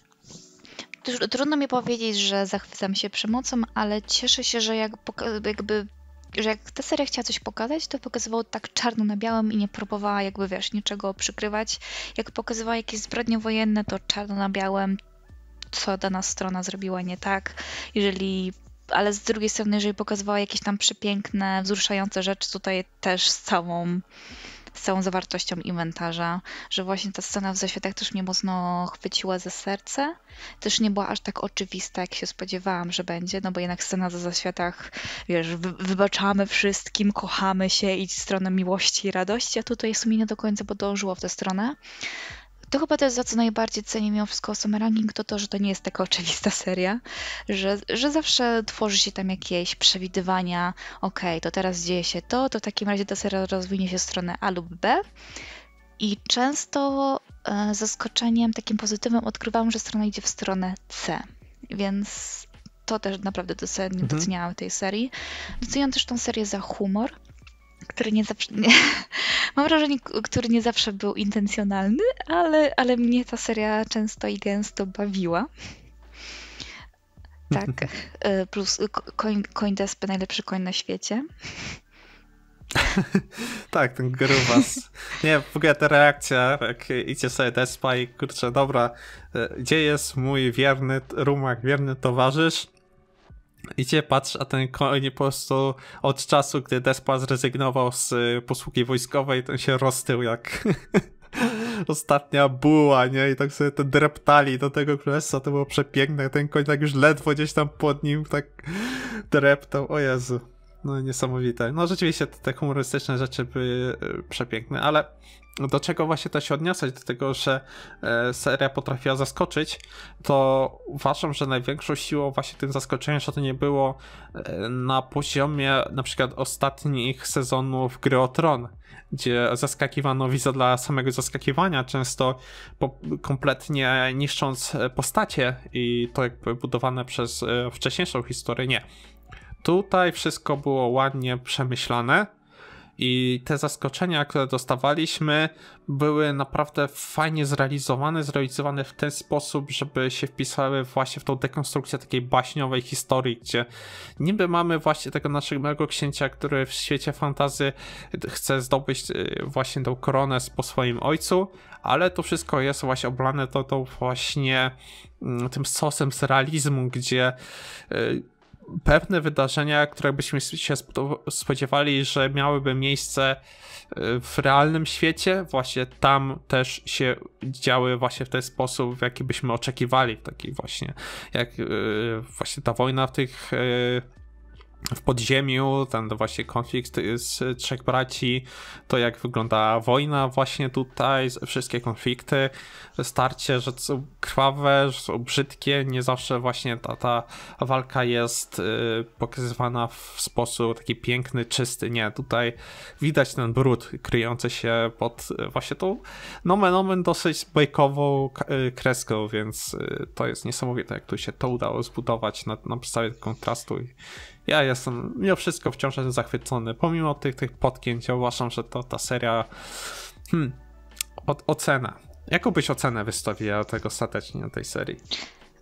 Speaker 2: Trudno mi powiedzieć, że zachwycam się przemocą, ale cieszę się, że jak jakby że jak ta seria chciała coś pokazać, to pokazywała tak czarno na białym i nie próbowała jakby, wiesz, niczego przykrywać. Jak pokazywała jakieś zbrodnie wojenne, to czarno na białym, co dana strona zrobiła nie tak. Jeżeli ale z drugiej strony, jeżeli pokazywała jakieś tam przepiękne, wzruszające rzeczy, tutaj też z całą, z całą zawartością inwentarza, że właśnie ta scena w zaświatach też mnie mocno chwyciła za serce. Też nie była aż tak oczywista, jak się spodziewałam, że będzie, no bo jednak scena za zaświatach, wiesz, wybaczamy wszystkim, kochamy się i w stronę miłości i radości, a tutaj w sumie nie do końca podążyło w tę stronę to chyba to jest za co najbardziej cenię mimo wszystko Summer Ranking, to to, że to nie jest taka *laughs* oczywista seria, że, że zawsze tworzy się tam jakieś przewidywania, ok, to teraz dzieje się to, to w takim razie ta seria rozwinie się w stronę A lub B i często e, zaskoczeniem takim pozytywnym odkrywam, że strona idzie w stronę C, więc to też naprawdę mhm. doceniałam mhm. tej serii. Doceniam też tą serię za humor, który nie zawsze. Nie, *laughs* mam wrażenie, który nie zawsze był intencjonalny, ale, ale mnie ta seria często i gęsto bawiła. *laughs* Tak. E, plus coin, coin Despy, najlepszy koń na świecie.
Speaker 1: *laughs* tak, ten grubas. Nie, w ogóle ta reakcja, jak idzie sobie despa i kurczę, dobra, e, gdzie jest mój wierny rumak, wierny towarzysz? I cię patrz, a ten koń po prostu od czasu, gdy Despa zrezygnował z y, posługi wojskowej, ten się roztył jak *laughs* ostatnia buła, nie? I tak sobie te dreptali do tego królestwa, to było przepiękne. Ten koń tak już ledwo gdzieś tam pod nim tak dreptał. O Jezu. No niesamowite. No rzeczywiście te humorystyczne rzeczy były y, przepiękne, ale no do czego właśnie to się odniosę, do tego, że e, seria potrafiła zaskoczyć, to uważam, że największą siłą właśnie tym zaskoczeniem, że to nie było e, na poziomie na przykład ostatnich sezonów Gry o Tron, gdzie zaskakiwano widza dla samego zaskakiwania, często kompletnie niszcząc e, postacie i to jakby budowane przez wcześniejszą historię, nie. Tutaj wszystko było ładnie przemyślane, i te zaskoczenia, które dostawaliśmy, były naprawdę fajnie zrealizowane, zrealizowane w ten sposób, żeby się wpisały właśnie w tą dekonstrukcję takiej baśniowej historii, gdzie niby mamy właśnie tego naszego małego księcia, który w świecie fantazy chce zdobyć y, właśnie tą koronę po swoim ojcu, ale to wszystko jest właśnie oblane to tą właśnie mm, tym sosem z realizmu, gdzie y, pewne wydarzenia, które byśmy się spodziewali, że miałyby miejsce e, w realnym świecie, właśnie tam też się działy właśnie w ten sposób, w jaki byśmy oczekiwali, taki właśnie, jak e, właśnie ta wojna w tych e, w podziemiu, ten właśnie konflikt z trzech braci, to jak wygląda wojna właśnie tutaj, wszystkie konflikty, starcie, że są krwawe, że są brzydkie, nie zawsze właśnie ta, ta walka jest y, pokazywana w sposób taki piękny, czysty, nie, tutaj widać ten brud kryjący się pod y, właśnie tą nomen omen dosyć bajkową y, kreską, więc to jest niesamowite, jak tu się to udało zbudować na, na podstawie kontrastu i ja jestem mimo wszystko wciąż jestem zachwycony. Pomimo tych, tych podkięć, ja uważam, że to ta seria. Hmm. O, ocena. Jaką byś ocenę wystawiła tego ostatecznie tej serii?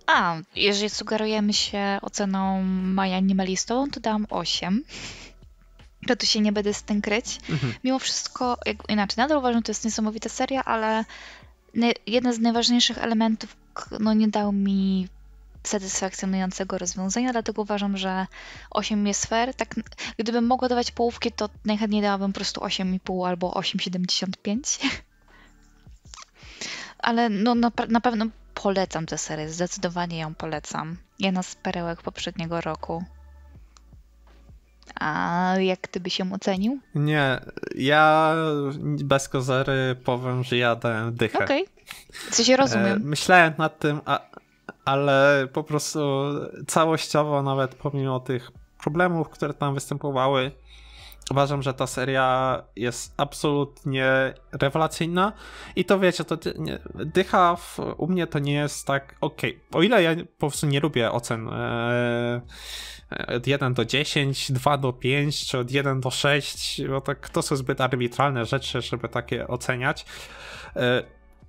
Speaker 2: A, jeżeli sugerujemy się oceną Maja Animalistową, to dam 8. To tu się nie będę z tym kryć. Mhm. Mimo wszystko, jak, inaczej, nadal uważam, że to jest niesamowita seria, ale jeden z najważniejszych elementów no, nie dał mi satysfakcjonującego rozwiązania, dlatego uważam, że 8 jest fair. Tak, gdybym mogła dawać połówki, to najchętniej dałabym po prostu 8,5 albo 8,75. *laughs* Ale no, na, na pewno polecam tę serię, zdecydowanie ją polecam. Jedna z perełek poprzedniego roku. A jak ty byś ją ocenił?
Speaker 1: Nie, ja bez kozery powiem, że ja dałem dychę. Okej, okay. co się rozumiem. E, myślałem nad tym, a, ale po prostu całościowo, nawet pomimo tych problemów, które tam występowały, uważam, że ta seria jest absolutnie rewelacyjna. I to wiecie, to dycha w, u mnie to nie jest tak. ok. o ile ja po prostu nie lubię ocen e, e, od 1 do 10, 2 do 5, czy od 1 do 6, bo tak, to są zbyt arbitralne rzeczy, żeby takie oceniać. E,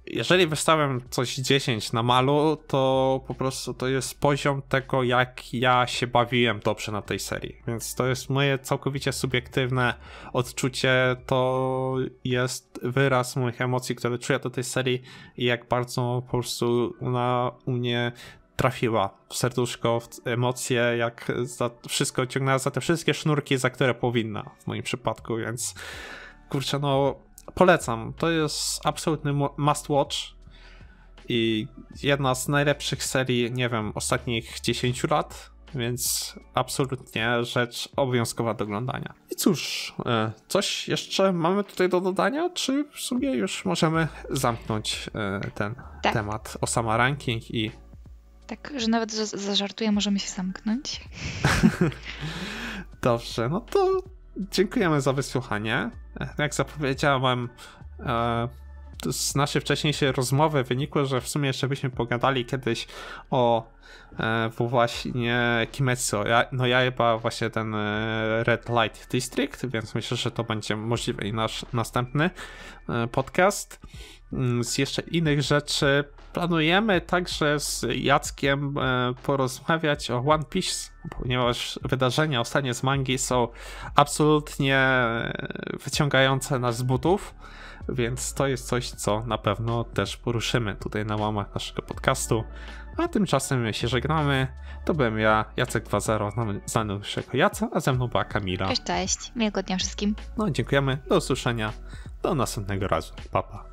Speaker 1: jeżeli wystawiam coś 10 na malu, to po prostu to jest poziom tego, jak ja się bawiłem dobrze na tej serii. Więc to jest moje całkowicie subiektywne odczucie. To jest wyraz moich emocji, które czuję do tej serii i jak bardzo po prostu ona u mnie trafiła w serduszko, w emocje, jak za wszystko ciągnęła za te wszystkie sznurki, za które powinna w moim przypadku, więc kurczę, no polecam. To jest absolutny must watch i jedna z najlepszych serii, nie wiem, ostatnich 10 lat, więc absolutnie rzecz obowiązkowa do oglądania. I cóż, e, coś jeszcze mamy tutaj do dodania, czy w sumie już możemy zamknąć e, ten tak. temat sama Ranking i...
Speaker 2: Tak, że nawet zażartuję, możemy się zamknąć.
Speaker 1: *laughs* Dobrze, no to dziękujemy za wysłuchanie. Jak zapowiedziałem, e, z naszej wcześniejszej rozmowy wynikło, że w sumie jeszcze byśmy pogadali kiedyś o e, właśnie Kimetsu. Ja, no ja chyba właśnie ten e, Red Light District, więc myślę, że to będzie możliwy i nasz następny podcast. Mm, z jeszcze innych rzeczy Planujemy także z Jackiem e, porozmawiać o One Piece, ponieważ wydarzenia ostatnie z mangi są absolutnie e, wyciągające nas z butów, więc to jest coś, co na pewno też poruszymy tutaj na łamach naszego podcastu. A tymczasem my się żegnamy. To byłem ja, Jacek 2.0, znany już jako Jacek, a ze mną była Kamila. Cześć,
Speaker 2: cześć. Miłego dnia wszystkim.
Speaker 1: No, dziękujemy. Do usłyszenia. Do następnego razu. Papa. Pa.